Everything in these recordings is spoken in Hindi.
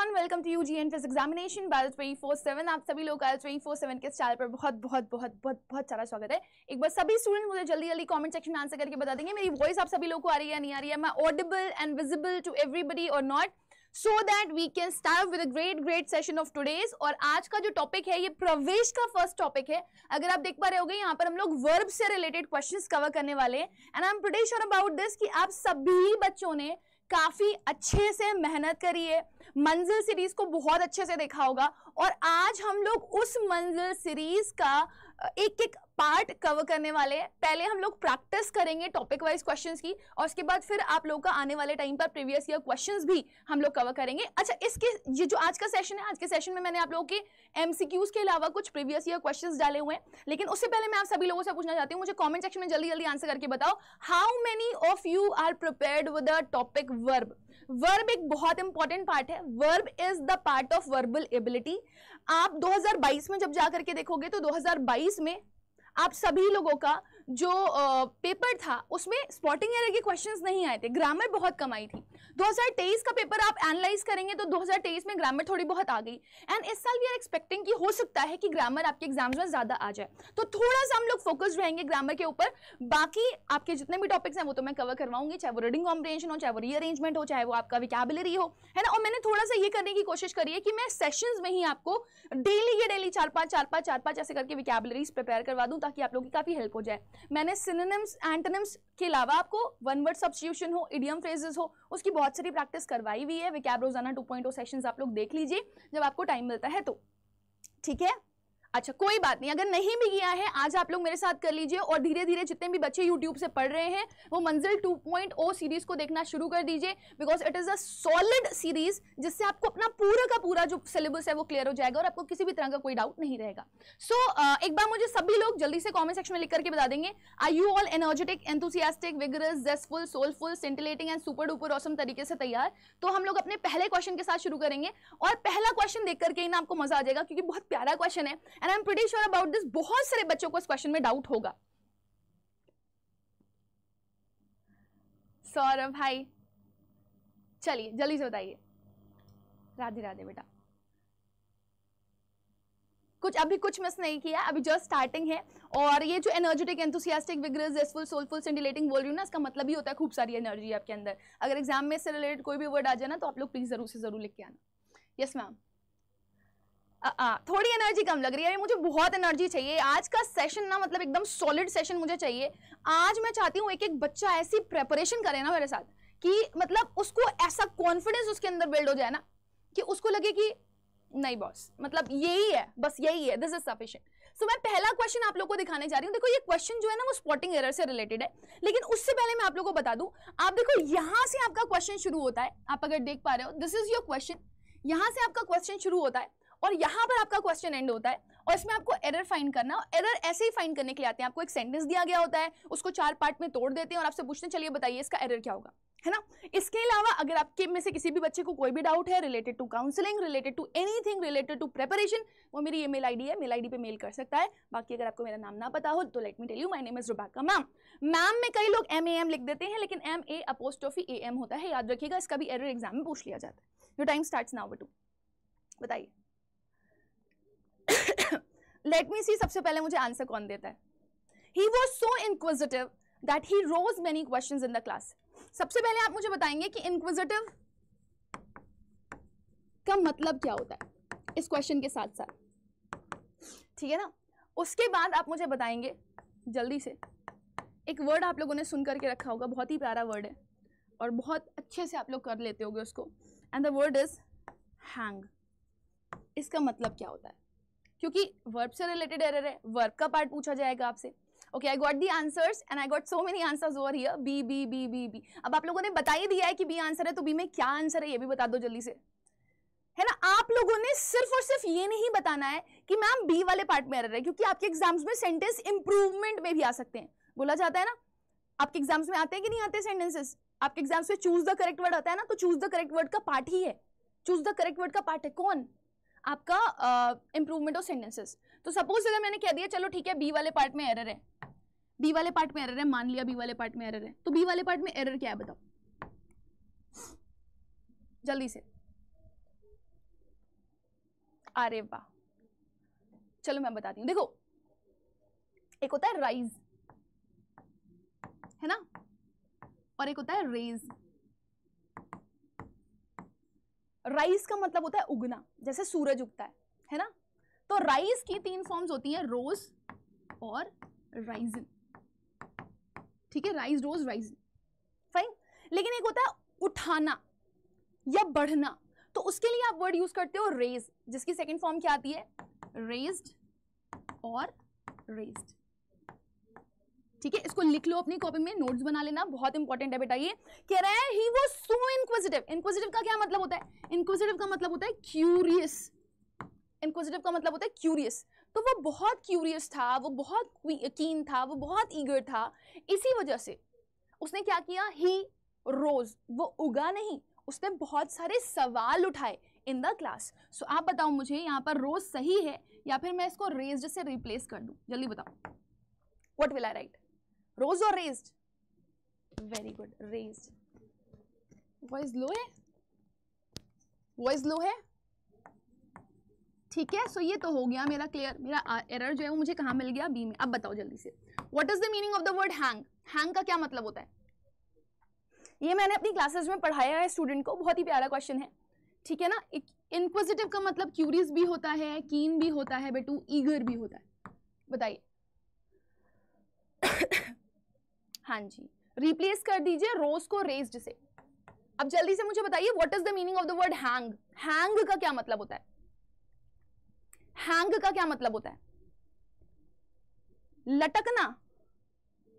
Everyone welcome to UGN physics examination biology twenty four seven आप सभी लोग का ट्वेंटी फोर सेवन के चैनल पर बहुत बहुत बहुत बहुत बहुत सारा स्वागत है एक बार सभी स्टूडेंट मुझे जल्दी जल्दी कमेंट सेक्शन में आंसर करके बता देंगे मेरी वॉइस आप सभी लोग को आ रही है नहीं आ रही है मैं audible and visible to everybody और not so that we can start with great great session of today's और आज का जो टॉपिक है ये प्रवेश का फर्स्ट टॉपिक है अगर आप देख पा रहे होगे यहाँ पर हम लोग वर्ब से रिलेटेड क्वेश्चन कवर करने वाले हैं and I am pretty about this की आप सभी बच्चों ने काफ़ी अच्छे से मेहनत करी है मंजिल सीरीज़ को बहुत अच्छे से देखा होगा और आज हम लोग उस मंजिल सीरीज़ का एक एक पार्ट कवर करने वाले हैं पहले हम लोग प्रैक्टिस करेंगे टॉपिक वाइज क्वेश्चंस की और उसके बाद फिर आप लोगों का आने वाले टाइम पर प्रीवियस ईयर क्वेश्चंस भी हम लोग कवर करेंगे अच्छा इसके ये जो आज का सेशन है आज के सेशन में मैंने आप लोगों के एमसीक्यूज के अलावा कुछ प्रीवियस ईयर क्वेश्चन डाले हुए हैं लेकिन उससे पहले मैं आप सभी लोगों से पूछना चाहती हूँ मुझे कॉमेंट सेक्शन में जल्दी जल्दी आंसर करके बताओ how many of you are prepare with a topic verb verb एक बहुत इंपॉर्टेंट पार्ट है verb is the part of verbal ability आप 2022 में जब जा करके देखोगे तो 2022 में आप सभी लोगों का जो पेपर था उसमें स्पॉटिंग एरर के क्वेश्चंस नहीं आए थे ग्रामर बहुत कम आई थी 2023 का पेपर आप एनालाइज करेंगे तो 2023 में ग्रामर थोड़ी बहुत आ गई एंड इस साल वी आर एक्सपेक्टिंग कि हो सकता है कि ग्रामर आपके एग्जाम्स में ज़्यादा आ जाए तो थोड़ा सा हम लोग फोकस रहेंगे ग्रामर के ऊपर बाकी आपके जितने भी टॉपिक्स हैं वो तो मैं कवर करवाऊंगी चाहे वो रीडिंग कॉम्प्रेंशन हो चाहे वो रीअरेंजमेंट हो चाहे वो आपका विकेबिलिटी हो है ना और मैंने थोड़ा सा ये करने की कोशिश करी है कि मैं सेशन में ही आपको डेली ये डेली चार पाँच चार पाँच चार पाँच ऐसे करके विकाबलरीज प्रिपेयर करवा दूँ ताकि आप लोगों की काफ़ी हेल्प हो जाए मैंने सिनेम्स एंटनम्स के अलावा आपको वन वर्ड सब्सिट्यूशन हो इडियम फ्रेजेस हो उसकी बहुत बहुत सारी प्रैक्टिस करवाई हुई है विकैब रोजाना टू सेशन आप लोग देख लीजिए जब आपको टाइम मिलता है तो ठीक है अच्छा कोई बात नहीं अगर नहीं भी किया है आज आप लोग मेरे साथ कर लीजिए और धीरे धीरे जितने भी बच्चे यूट्यूब से पढ़ रहे हैं वो मंजिल 2.0 सीरीज को देखना शुरू कर दीजिए because it is a solid series जिससे आपको अपना पूरा का पूरा जो सिलेबस है वो क्लियर हो जाएगा और आपको किसी भी तरह का कोई डाउट नहीं रहेगा सो so, uh, एक बार मुझे सभी लोग जल्दी से कॉमेंट सेक्शन में लिख करके बता देंगे I you all energetic enthusiastic vigorous zestful soulful scintillating and super duper awesome तरीके से तैयार तो हम लोग अपने पहले क्वेश्चन के साथ शुरू करेंगे और पहला क्वेश्चन देख करके ही ना आपको मजा आ जाएगा क्योंकि बहुत प्यारा क्वेश्चन है and I am pretty sure about this बहुत सारे बच्चों को इस क्वेश्चन में डाउट होगा सौरभ भाई चलिए जल्दी से बताइए राधे राधे बेटा कुछ अभी कुछ मिस नहीं किया अभी जस्ट स्टार्टिंग है और ये जो energetic enthusiastic vigorous zestful soulful scintillating बोल रही हूँ ना इसका मतलब ही होता है खूब सारी एनर्जी आपके अंदर अगर एग्जाम में इससे रिलेटेड कोई भी वर्ड आ जाए ना तो आप लोग प्लीज़ जरूर से जरूर लिख के आना यस मैम आ, थोड़ी एनर्जी कम लग रही है मुझे बहुत एनर्जी चाहिए आज का सेशन ना मतलब एकदम सॉलिड सेशन मुझे चाहिए आज मैं चाहती हूँ एक एक बच्चा ऐसी प्रेपरेशन करे ना मेरे साथ कि मतलब उसको ऐसा कॉन्फिडेंस उसके अंदर बिल्ड हो जाए ना कि उसको लगे कि नहीं बॉस मतलब यही है बस यही है दिस इज सफिशियंट सो मैं पहला क्वेश्चन आप लोग को दिखाने जा रही हूँ देखो ये क्वेश्चन जो है ना वो स्पॉटिंग एरर से रिलेटेड है लेकिन उससे पहले मैं आप लोग को बता दूं आप देखो यहाँ से आपका क्वेश्चन शुरू होता है आप अगर देख पा रहे हो दिस इज योर क्वेश्चन यहाँ से आपका क्वेश्चन शुरू होता है और यहाँ पर आपका क्वेश्चन एंड होता है और इसमें आपको एरर फाइंड करना और एरर ऐसे ही फाइंड करने के लिए आते हैं आपको एक सेंटेंस दिया गया होता है उसको चार पार्ट में तोड़ देते हैं और आपसे पूछते हैं चलिए बताइए इसका एरर क्या होगा है ना इसके अलावा अगर आपके में से किसी भी बच्चे को कोई भी डाउट है related to counselling related to anything related to preparation वो मेरी ईमेल आईडी है मेल आईडी पे मेल कर सकता है बाकी अगर आपको मेरा नाम ना पता हो तो let me tell you my name is Rubaka ma'am ma'am में कई लोग एम ए एम लिख देते हैं लेकिन एम ए अपोस्ट ऑफी ए एम होता है याद रखिएगा इसका भी एरर एग्जाम में पूछ लिया जाता है योर टाइम स्टार्ट नाउ टू बताइए लेट मी सी सबसे पहले मुझे आंसर कौन देता है he was so inquisitive that he rose many question in the class सबसे पहले आप मुझे बताएंगे कि इनक्विजिटिव का मतलब क्या होता है इस क्वेश्चन के साथ साथ ठीक है ना उसके बाद आप मुझे बताएंगे जल्दी से एक वर्ड आप लोगों ने सुन करके रखा होगा बहुत ही प्यारा वर्ड है और बहुत अच्छे से आप लोग कर लेते होगे उसको and the word is hang इसका मतलब क्या होता है क्योंकि वर्ब से रिलेटेड एरर है वर्ब का पार्ट पूछा जाएगा आपसे okay I got the answers and I got so many answers over here B B B B B अब आप लोगों ने बता ही दिया है कि बी आंसर है तो बी में क्या आंसर है ये भी बता दो जल्दी से है ना आप लोगों ने सिर्फ और सिर्फ ये नहीं बताना है कि मैम बी वाले पार्ट में एरर है क्योंकि आपके एग्जाम्स में सेंटेंस इंप्रूवमेंट में भी आ सकते हैं बोला जाता है ना आपके एग्जाम्स में आते हैं कि नहीं आते सेंटेंसेस आपके एग्जाम्स में चूज द करेक्ट वर्ड आता है ना तो चूज द करेक्ट वर्ड का पार्ट ही है चूज द करेक्ट वर्ड का पार्ट है कौन आपका इंप्रूवमेंट ऑफ सेंटेंसेस तो सपोज अगर मैंने कह दिया चलो ठीक है बी वाले पार्ट में एरर है बी वाले पार्ट में एरर है मान लिया बी वाले पार्ट में एरर है तो बी वाले पार्ट में एरर क्या है बताओ जल्दी से अरे वाह चलो मैं बताती हूँ देखो एक होता है राइज है ना और एक होता है रेज राइस का मतलब होता है उगना जैसे सूरज उगता है है ना तो राइस की तीन फॉर्म्स होती हैं रोज और राइजन ठीक है राइज रोज राइजन फाइन लेकिन एक होता है उठाना या बढ़ना तो उसके लिए आप वर्ड यूज करते हो रेज जिसकी सेकेंड फॉर्म क्या आती है रेज्ड और रेज्ड ठीक है इसको लिख लो अपनी कॉपी में नोट्स बना लेना बहुत इंपॉर्टेंट है बेटा ये कह रहा है ही वो सो इनक्विजिटिव इनक्विजिटिव का क्या मतलब होता है इनक्विजिटिव का मतलब होता है क्यूरियस इनक्विजिटिव का मतलब होता है क्यूरियस तो वो बहुत क्यूरियस था वो बहुत कीन था वो बहुत ईगर था इसी वजह से उसने क्या किया ही रोज वो उगा नहीं उसने बहुत सारे सवाल उठाए इन द क्लास सो आप बताओ मुझे यहाँ पर रोज सही है या फिर मैं इसको रेज से रिप्लेस कर दूँ जल्दी बताओ what will I write rose or raised very good raised voice low hai voice low hai ठीक है सो so ये तो हो गया मेरा क्लियर मेरा एरर जो है वो मुझे कहाँ मिल गया बी में अब बताओ जल्दी से what is the meaning of the word hang hang का क्या मतलब होता है ये मैंने अपनी क्लासेस में पढ़ाया है स्टूडेंट को बहुत ही प्यारा क्वेश्चन है ठीक है ना इनक्विजिटिव का मतलब क्यूरियस भी होता है कीन भी होता है बेटू ईगर भी होता है बताइए हाँ जी रिप्लेस कर दीजिए रोज को रेस्ड से अब जल्दी से मुझे बताइए what is the meaning of the word hang hang का क्या मतलब होता है हैंग का क्या मतलब होता है लटकना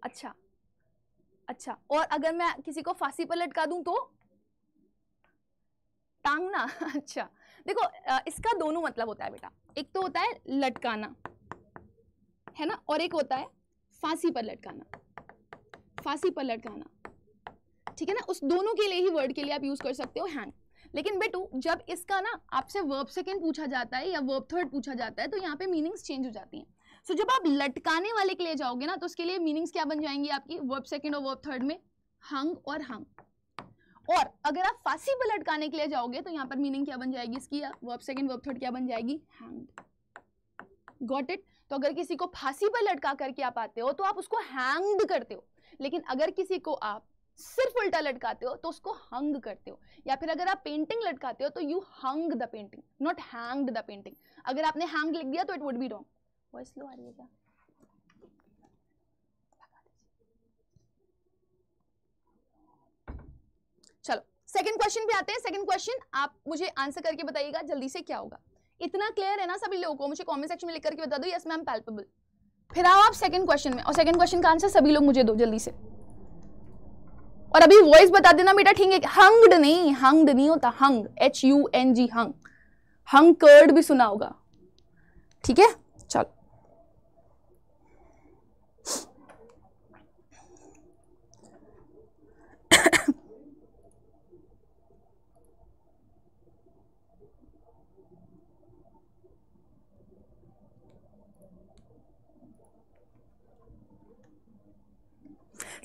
अच्छा अच्छा और अगर मैं किसी को फांसी पर लटका दूं तो टांगना अच्छा देखो इसका दोनों मतलब होता है बेटा एक तो होता है लटकाना है ना और एक होता है फांसी पर लटकाना फांसी पर लटकाना ठीक है ना उस दोनों के लिए ही वर्ड के लिए आप यूज कर सकते हो हैंग लेकिन बेटू जब इसका ना आपसे वर्ब सेकेंड पूछा जाता है या वर्ब थर्ड पूछा जाता है तो यहाँ पे मीनिंग्स चेंज हो जाती हैं सो so, जब आप लटकाने वाले के लिए जाओगे ना तो उसके लिए मीनिंग्स क्या बन जाएंगी आपकी वर्ब सेकेंड और वर्ब थर्ड में हंग और हंग और अगर आप फांसी पर लटकाने के लिए जाओगे तो यहाँ पर मीनिंग क्या बन जाएगी इसकी वर्ब सेकेंड वर्ब थर्ड क्या बन जाएगी हैंग गॉट इट तो अगर किसी को फांसी पर लटका करके आप आते हो तो आप उसको हैंग करते हो लेकिन अगर किसी को आप सिर्फ उल्टा लटकाते हो तो उसको हंग करते हो या फिर अगर आप पेंटिंग लटकाते हो तो you hung the painting not hang the painting अगर आपने हैंग लिख दिया तो it would be wrong voice low आ रही है क्या चलो सेकंड क्वेश्चन पे आते हैं सेकंड क्वेश्चन आप मुझे आंसर करके बताइएगा जल्दी से क्या होगा इतना क्लियर है ना सभी लोगों को मुझे कमेंट सेक्शन में लिख करके बता दो यस मैम पैल्पेबल फिर आओ आप सेकंड क्वेश्चन में और सेकंड क्वेश्चन का आंसर सभी लोग मुझे दो जल्दी से और अभी वॉइस बता देना बेटा ठीक है हंगड नहीं हंगड नहीं होता hung H U N G hung hung कर्ड भी सुना होगा ठीक है चलो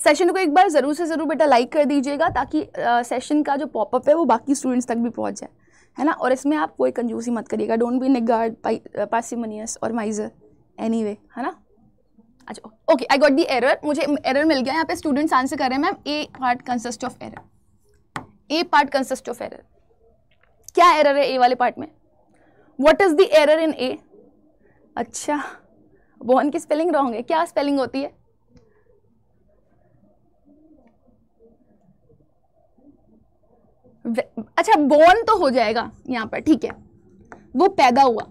सेशन को एक बार ज़रूर से ज़रूर बेटा लाइक कर दीजिएगा ताकि सेशन का जो पॉपअप है वो बाकी स्टूडेंट्स तक भी पहुँच जाए है ना और इसमें आप कोई कंजूसी मत करिएगा डोंट बी निगार्ड पासिमनियस और माइजर एनी anyway, है ना अच्छा okay I got the error मुझे एरर मिल गया यहाँ पे स्टूडेंट्स आंसर कर रहे हैं ma'am A part consist of error A part consist of error क्या एरर है ए वाले पार्ट में what is the error in A अच्छा वोहन की स्पेलिंग रॉन्ग है क्या स्पेलिंग होती है अच्छा बॉर्न तो हो जाएगा यहाँ पर ठीक है वो पैदा हुआ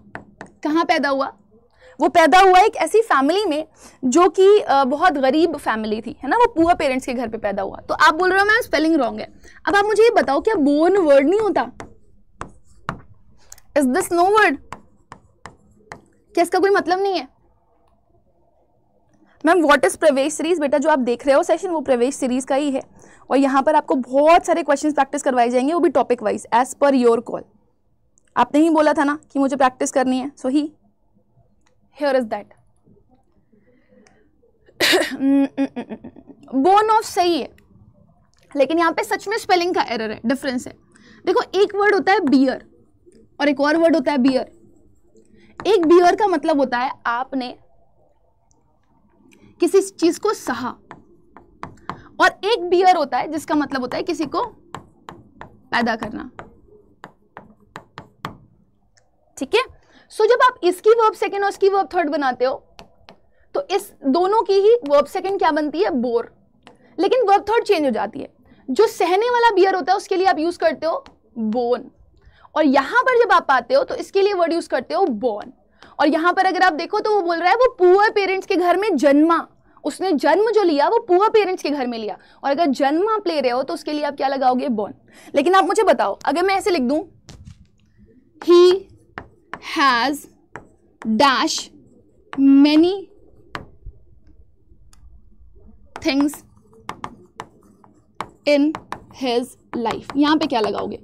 कहाँ पैदा हुआ वो पैदा हुआ एक ऐसी फैमिली में जो कि बहुत गरीब फैमिली थी है ना वो पुअर पेरेंट्स के घर पे पैदा हुआ तो आप बोल रहे हो मैम स्पेलिंग रॉन्ग है अब आप मुझे ये बताओ क्या बोर्न वर्ड नहीं होता इज दिस नो वर्ड क्या इसका कोई मतलब नहीं है ma'am what is Pravesh series बेटा जो आप देख रहे हो सेशन वो प्रवेश सीरीज का ही है और यहाँ पर आपको बहुत सारे क्वेश्चन प्रैक्टिस करवाए जाएंगे वो भी topic wise as per your call आपने ही बोला था ना कि मुझे प्रैक्टिस करनी है so he here is that born of सही है लेकिन यहाँ पे सच में स्पेलिंग का एरर है डिफरेंस है देखो एक वर्ड होता है बियर और एक और वर्ड होता है बियर एक बियर का मतलब होता है आपने किसी चीज को सहा और एक बियर होता है जिसका मतलब होता है किसी को पैदा करना ठीक है सो जब आप इसकी वर्ब सेकेंड और इसकी वर्ब थर्ड बनाते हो तो इस दोनों की ही वर्ब सेकेंड क्या बनती है बोर लेकिन वर्ब थर्ड चेंज हो जाती है जो सहने वाला बियर होता है उसके लिए आप यूज करते हो बोन और यहां पर जब आप आते हो तो इसके लिए वर्ड यूज करते हो बोन और यहां पर अगर आप देखो तो वो बोल रहा है वो पुअर पेरेंट्स के घर में जन्मा उसने जन्म जो लिया वो पुअर पेरेंट्स के घर में लिया और अगर जन्म आप ले रहे हो तो उसके लिए आप क्या लगाओगे बॉर्न लेकिन आप मुझे बताओ अगर मैं ऐसे लिख दू he has dash many things in his life यहां पे क्या लगाओगे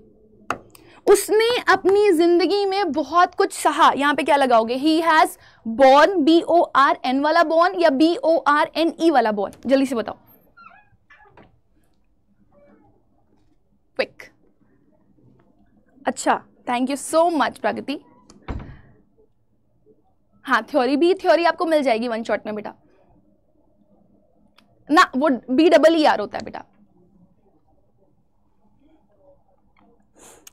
उसने अपनी जिंदगी में बहुत कुछ सहा यहाँ पे क्या लगाओगे he has born B O R N वाला बॉर्न या B O R N E वाला बॉर्न जल्दी से बताओ क्विक अच्छा thank you so much Pragati हाँ थ्योरी भी थ्योरी आपको मिल जाएगी वन शॉट में बेटा ना वो बी डबल ई आर होता है बेटा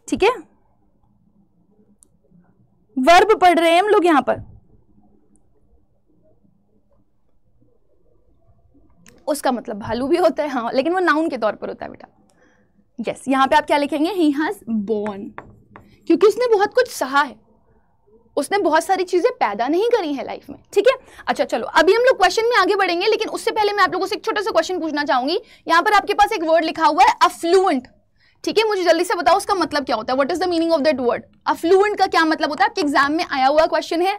ठीक है वर्ब पढ़ रहे हैं हम लोग यहां पर उसका मतलब भालू भी होता है हाँ लेकिन वो नाउन के तौर पर होता है बेटा यस yes, पे आप क्या लिखेंगे ही हैज बोर्न क्योंकि उसने बहुत कुछ सहा है उसने बहुत सारी चीजें पैदा नहीं करी हैं लाइफ में ठीक है अच्छा चलो अभी हम लोग क्वेश्चन में आगे बढ़ेंगे लेकिन उससे पहले मैं आप लोगों से एक छोटा सा क्वेश्चन पूछना चाहूंगी यहां पर आपके पास एक वर्ड लिखा हुआ है अफ्लुएंट ठीक है मुझे जल्दी से बताओ उसका मतलब क्या होता है what is the meaning of that word affluent का क्या मतलब होता है आपके एग्जाम में आया हुआ क्वेश्चन है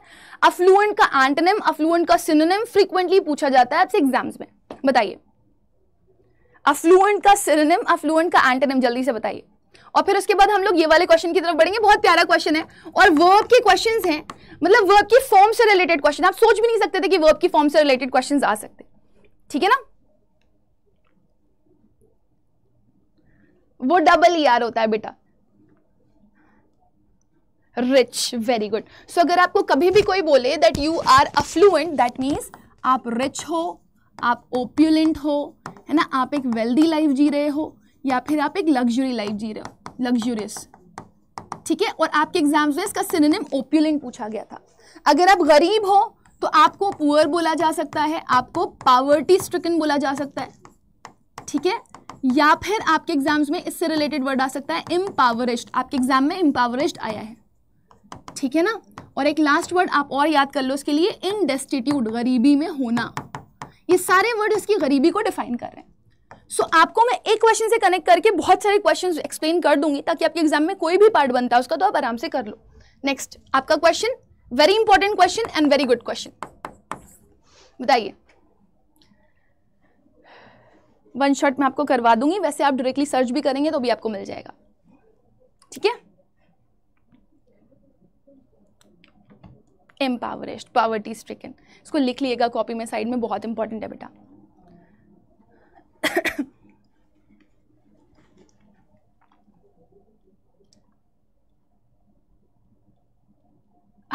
अफ्लुएंट का एंटनम अफ्लुएंट का सिनोनिम फ्रीक्वेंटली पूछा जाता है आपसे एग्जाम्स में बताइए अफ्लुएंट का सिनोनिम अफ्लुएंट का एंटनम जल्दी से बताइए और फिर उसके बाद हम लोग ये वाले क्वेश्चन की तरफ बढ़ेंगे बहुत प्यारा क्वेश्चन है और वर्ब के क्वेश्चन हैं मतलब वर्ब की फॉर्म से रिलेटेड क्वेश्चन आप सोच भी नहीं सकते थे कि वर्ब की फॉर्म से रिलेटेड क्वेश्चन आ सकते ठीक है ना वो डबल ई आर होता है बेटा रिच वेरी गुड सो अगर आपको कभी भी कोई बोले that you are affluent that means आप रिच हो आप ओप्यूलेंट हो है ना आप एक वेल्दी लाइफ जी रहे हो या फिर आप एक लग्जरी लाइफ जी रहे हो लग्जूरियस ठीक है और आपके एग्जाम्स में इसका सिनेम ओप्यूलेंट पूछा गया था अगर आप गरीब हो तो आपको पुअर बोला जा सकता है आपको पावर्टी स्ट्रिकन बोला जा सकता है ठीक है या फिर आपके एग्जाम्स में इससे रिलेटेड वर्ड आ सकता है इम्पावरिश्ड आपके एग्जाम में इम्पावरिश्ड आया है ठीक है ना और एक लास्ट वर्ड आप और याद कर लो उसके लिए इनडेस्टिट्यूट गरीबी में होना ये सारे वर्ड इसकी गरीबी को डिफाइन कर रहे हैं सो so, आपको मैं एक क्वेश्चन से कनेक्ट करके बहुत सारे क्वेश्चन एक्सप्लेन कर दूंगी ताकि आपके एग्जाम में कोई भी पार्ट बनता है उसका तो आप आराम से कर लो नेक्स्ट आपका question very important question and very good question बताइए वन शॉट में आपको करवा दूंगी वैसे आप डायरेक्टली सर्च भी करेंगे तो भी आपको मिल जाएगा ठीक है एम्पावरेस्ट पावर्टी स्ट्रिकन इसको लिख लिएगा कॉपी में साइड में बहुत इंपॉर्टेंट है बेटा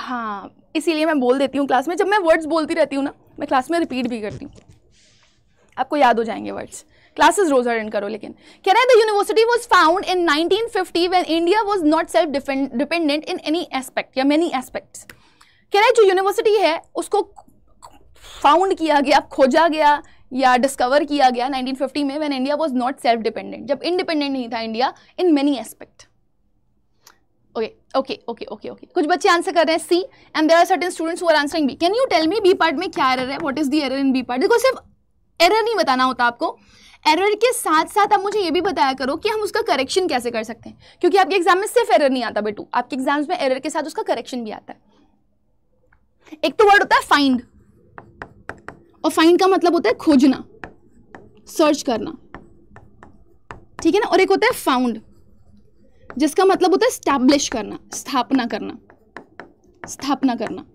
हाँ इसीलिए मैं बोल देती हूँ क्लास में जब मैं वर्ड्स बोलती रहती हूँ ना मैं क्लास में रिपीट भी करती हूँ आपको याद हो जाएंगे वर्ड्स क्लासेस रोज अटेंड करो लेकिन कह रहे हैं the university was found in 1950 when India was not self dependent in any aspect या मेनी एस्पेक्ट्स कह रहे हैं जो यूनिवर्सिटी है उसको फाउंड किया गया खोजा गया या डिस्कवर किया गया 1950 में when India was not self dependent जब इंडिपेंडेंट नहीं था India in many aspect okay okay okay okay okay कुछ बच्चे आंसर कर रहे हैं see and there are certain students वो are answering B can you tell me B part में क्या एरर है what is the error in B part देखो सिर्फ एरर नहीं बताना होता आपको एरर के साथ साथ आप मुझे ये भी बताया करो कि हम उसका करेक्शन कैसे कर सकते हैं क्योंकि आपके एग्जाम में सिर्फ एरर नहीं आता बेटू आपके एग्जाम्स में एरर के साथ उसका करेक्शन भी आता है एक तो वर्ड होता है फाइंड और फाइंड का मतलब होता है खोजना सर्च करना ठीक है ना और एक होता है फाउंड जिसका मतलब होता है स्टैब्लिश करना स्थापना करना स्थापना करना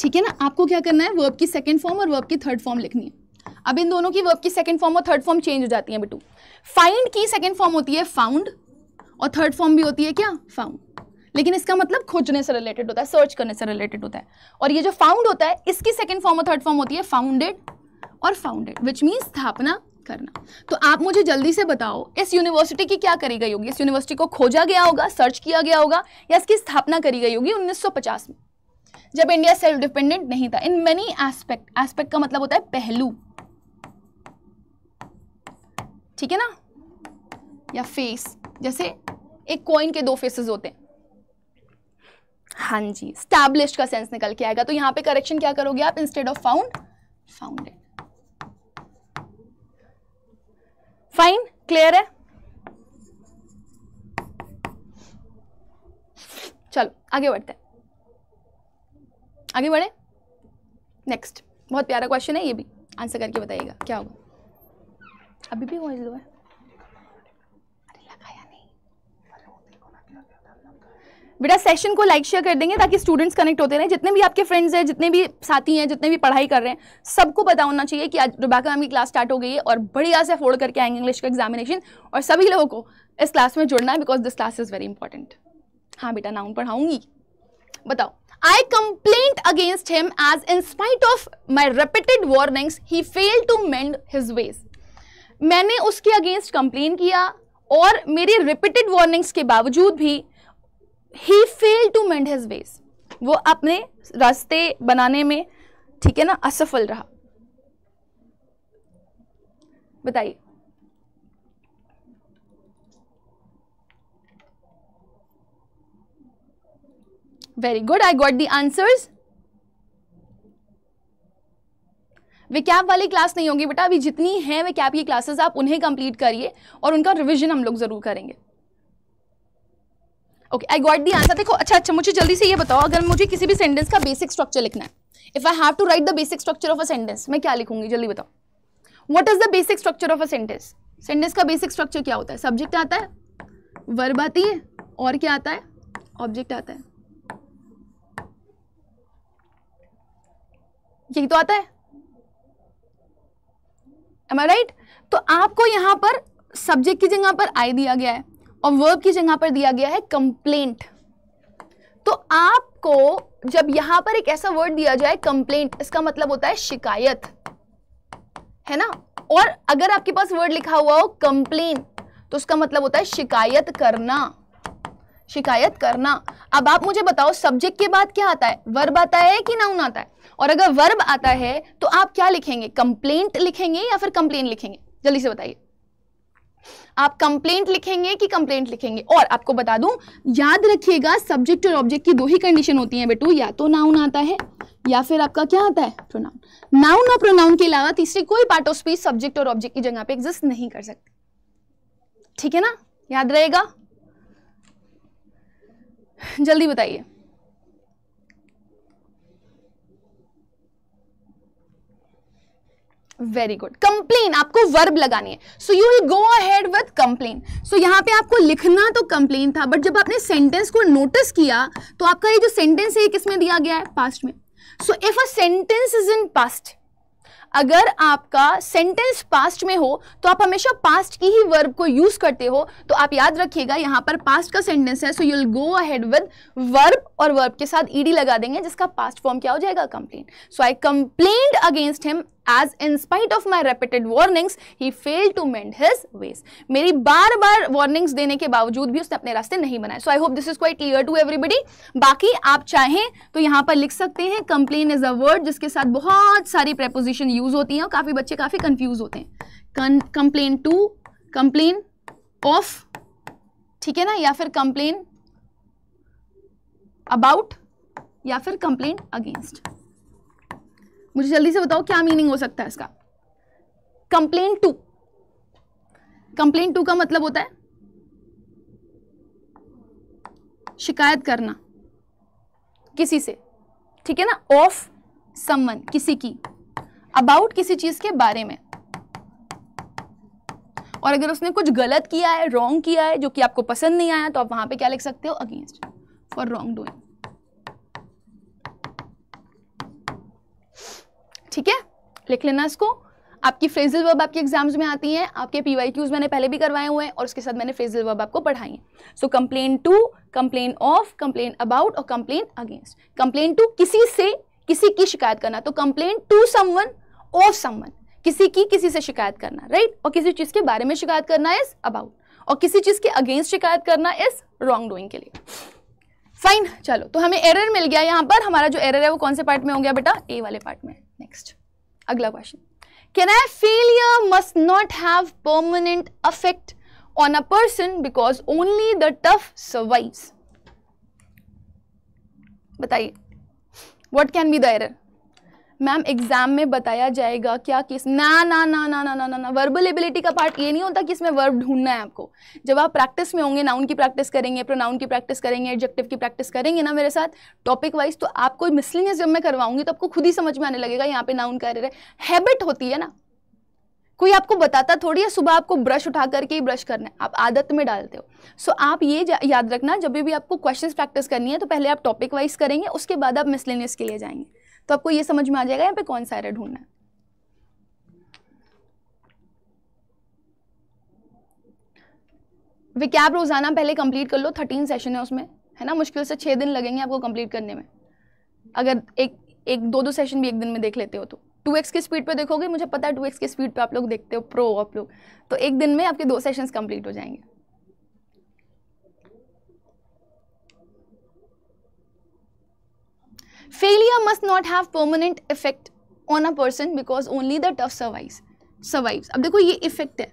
ठीक है ना आपको क्या करना है वर्ब की सेकेंड फॉर्म और वर्ब की थर्ड फॉर्म लिखनी है अब इन दोनों की वर्ब की सेकेंड फॉर्म और थर्ड फॉर्म चेंज हो जाती है बेटू फाइंड की सेकेंड फॉर्म होती है फाउंड और थर्ड फॉर्म भी होती है क्या फाउंड लेकिन इसका मतलब खोजने से रिलेटेड होता है सर्च करने से रिलेटेड होता है और ये जो फाउंड होता है इसकी सेकेंड फॉर्म और थर्ड फॉर्म होती है फाउंडेड और फाउंडेड विच मीन स्थापना करना तो आप मुझे जल्दी से बताओ इस यूनिवर्सिटी की क्या करी गई होगी इस यूनिवर्सिटी को खोजा गया होगा सर्च किया गया होगा या इसकी स्थापना करी गई होगी 1950 में जब इंडिया सेल्फ डिपेंडेंट नहीं था इन मेनी एस्पेक्ट एस्पेक्ट का मतलब होता है पहलू ठीक है ना या फेस जैसे एक कॉइन के दो फेसेस होते हैं हाँ जी स्टैब्लिश का सेंस निकल के आएगा तो यहां पे करेक्शन क्या करोगे आप instead of found founded fine clear है चलो आगे बढ़ते हैं आगे बढ़े नेक्स्ट बहुत प्यारा क्वेश्चन है ये भी आंसर करके बताइएगा क्या होगा अभी भी वॉइस लो है अरे नहीं बेटा सेशन को लाइक शेयर कर देंगे ताकि स्टूडेंट्स कनेक्ट होते रहें जितने भी आपके फ्रेंड्स हैं जितने भी साथी हैं जितने भी पढ़ाई कर रहे हैं सबको पता होना चाहिए कि आज रुबाका मैम की क्लास स्टार्ट हो गई है और बढ़िया से अफोर्ड करके आएंगे इंग्लिश का एग्जामिनेशन और सभी लोगों को इस क्लास में जुड़ना है because this class is very important हाँ बेटा नाउन पढ़ाऊंगी बताओ I complained against him as in spite of my repeated warnings, he failed to mend his ways. मैंने उसके अगेंस्ट कंप्लेन किया और मेरे रिपीटेड वार्निंग्स के बावजूद भी he fail to mend his ways वो अपने रास्ते बनाने में ठीक है ना असफल रहा बताइए Very good. I got the answers. वे कैप वाली क्लास नहीं होगी बेटा अभी जितनी हैं वे कैप की क्लासेस आप उन्हें कंप्लीट करिए और उनका रिवीजन हम लोग ज़रूर करेंगे okay I got the answer देखो अच्छा अच्छा मुझे जल्दी से ये बताओ अगर मुझे किसी भी सेंटेंस का बेसिक स्ट्रक्चर लिखना है if I have to write the basic structure of a sentence मैं क्या लिखूंगी जल्दी बताओ what is the basic structure of a sentence sentence का बेसिक स्ट्रक्चर क्या होता है सब्जेक्ट आता है वर्ब आती है और क्या आता है ऑब्जेक्ट आता है यही तो आता है I right? तो आपको यहां पर सब्जेक्ट की जगह पर आई दिया गया है और वर्ब की जगह पर दिया गया है कंप्लेंट तो आपको जब यहां पर एक ऐसा वर्ड दिया जाए कंप्लेंट इसका मतलब होता है शिकायत है ना और अगर आपके पास वर्ड लिखा हुआ हो कंप्लेन तो उसका मतलब होता है शिकायत करना शिकायत करना अब आप मुझे बताओ सब्जेक्ट के बाद क्या आता है वर्ब आता है कि नाउन आता है और अगर वर्ब आता है तो आप क्या लिखेंगे कंप्लेंट लिखेंगे या फिर कंप्लेन लिखेंगे जल्दी से बताइए आप कंप्लेंट लिखेंगे कि कंप्लेंट लिखेंगे और आपको बता दूं याद रखिएगा सब्जेक्ट और ऑब्जेक्ट की दो ही कंडीशन होती है बेटू या तो नाउन आता है या फिर आपका क्या आता है प्रोनाउन नाउन और प्रोनाउन के अलावा तीसरी कोई पार्ट ऑफ स्पीच सब्जेक्ट और ऑब्जेक्ट की जगह पे एग्जिस्ट नहीं कर सकते ठीक है ना याद रहेगा जल्दी बताइए वेरी गुड कंप्लेन आपको वर्ब लगानी है so you will go ahead with complain सो यहां पे आपको लिखना तो कंप्लेन था बट जब आपने सेंटेंस को नोटिस किया तो आपका ये जो सेंटेंस है किसमें दिया गया है पास्ट में so if a sentence is in past अगर आपका सेंटेंस पास्ट में हो तो आप हमेशा पास्ट की ही वर्ब को यूज करते हो तो आप याद रखिएगा यहां पर पास्ट का सेंटेंस है so you'll go ahead with verb और वर्ब के साथ ईडी लगा देंगे जिसका पास्ट फॉर्म क्या हो जाएगा complain so I complain against him as in spite of my repeated warnings he failed to mend his ways मेरी बार बार warnings देने के बावजूद भी उसने अपने रास्ते नहीं बनाए so I hope this is quite clear to everybody बाकी आप चाहें तो यहाँ पर लिख सकते हैं complain is a word जिसके साथ बहुत सारी preposition use होती हैं और काफ़ी बच्चे काफ़ी confuse होते हैं complain to complain of ठीक है ना या फिर complain about या फिर complain against मुझे जल्दी से बताओ क्या मीनिंग हो सकता है इसका कंप्लेन टू कंप्लेन टू का मतलब होता है शिकायत करना किसी से ठीक है ना ऑफ समवन किसी की अबाउट किसी चीज के बारे में और अगर उसने कुछ गलत किया है रॉन्ग किया है जो कि आपको पसंद नहीं आया तो आप वहां पे क्या लिख सकते हो अगेंस्ट फॉर रॉन्ग डूइंग ठीक है लिख लेना इसको आपकी फ्रेजल वर्ब आपके एग्जाम्स में आती हैं आपके पी वाई क्यूज मैंने पहले भी करवाए हुए हैं और उसके साथ मैंने फ्रेजल वर्ब आपको पढ़ाई हैं so complain to complain of complain about और कंप्लेन अगेंस्ट कंप्लेन टू किसी से किसी की शिकायत करना तो complain to someone of someone किसी की किसी से शिकायत करना राइट right? और किसी चीज़ के बारे में शिकायत करना इज अबाउट और किसी चीज़ के अगेंस्ट शिकायत करना इज रॉन्ग डूइंग के लिए फाइन चलो तो हमें एरर मिल गया यहाँ पर हमारा जो एरर है वो कौन से पार्ट में हो गया बेटा ए वाले पार्ट में नेक्स्ट अगला question can I failure must not have permanent affect on a person because only the tough survive बताइए what can be the ma'am exam में बताया जाएगा क्या किस ना ना ना ना ना ना ना ना वर्बल एबिलिटी का पार्ट ये नहीं होता कि इसमें वर्ब ढूंढना है आपको जब आप प्रैक्टिस में होंगे नाउन की प्रैक्टिस करेंगे प्रोनाउन की प्रैक्टिस करेंगे एडजेक्टिव की प्रैक्टिस करेंगे ना मेरे साथ टॉपिक वाइज तो आपको मिसलिनियस जब मैं करवाऊंगी तो आपको खुद ही समझ में आने लगेगा यहाँ पे नाउन कर रहे हैबिट होती है ना कोई आपको बताता थोड़ी है सुबह आपको ब्रश उठा करके ही ब्रश करना है आप आदत में डालते हो सो so, आप ये याद रखना जब भी आपको क्वेश्चंस प्रैक्टिस करनी है तो पहले आप टॉपिक वाइज करेंगे उसके बाद आप मिसलेनियस के लिए जाएंगे तो आपको ये समझ में आ जाएगा यहाँ पे कौन सा एरर ढूंढना है आप रोजाना पहले कंप्लीट कर लो थर्टीन सेशन है उसमें है ना मुश्किल से छः दिन लगेंगे आपको कंप्लीट करने में अगर एक एक दो दो सेशन भी एक दिन में देख लेते हो तो टू एक्स की स्पीड पे देखोगे मुझे पता है टू एक्स की स्पीड पे आप लोग देखते हो प्रो आप लोग तो एक दिन में आपके दो सेशंस कंप्लीट हो जाएंगे failure must not have permanent effect on a person because only the tough survives survives अब देखो ये effect है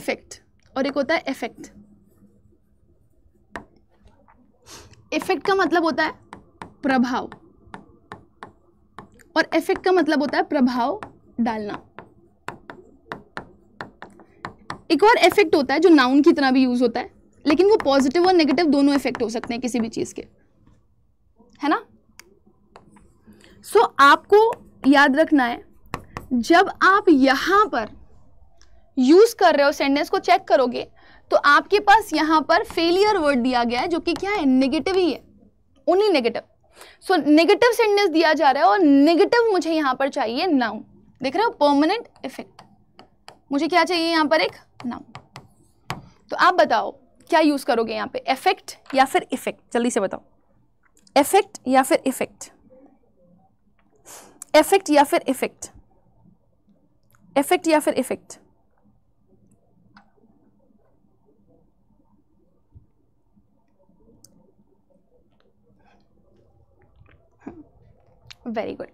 effect और एक होता है effect effect का मतलब होता है प्रभाव और effect का मतलब होता है प्रभाव डालना एक और इफेक्ट होता है जो नाउन की तरह भी यूज होता है लेकिन वो पॉजिटिव और नेगेटिव दोनों इफेक्ट हो सकते हैं किसी भी चीज़ के है ना सो so, आपको याद रखना है जब आप यहां पर यूज़ कर रहे हो सेंटेंस को चेक करोगे तो आपके पास यहां पर फेलियर वर्ड दिया गया है जो कि क्या है नेगेटिव ही है only negative so negative sentence दिया जा रहा है और नेगेटिव मुझे यहां पर चाहिए नाउ देख रहे हो परमानेंट इफेक्ट मुझे क्या चाहिए यहां पर एक नाउ तो आप बताओ क्या यूज़ करोगे यहां पे इफेक्ट या फिर इफेक्ट जल्दी से बताओ इफेक्ट या फिर इफेक्ट इफेक्ट या फिर इफेक्ट इफेक्ट या फिर effect very good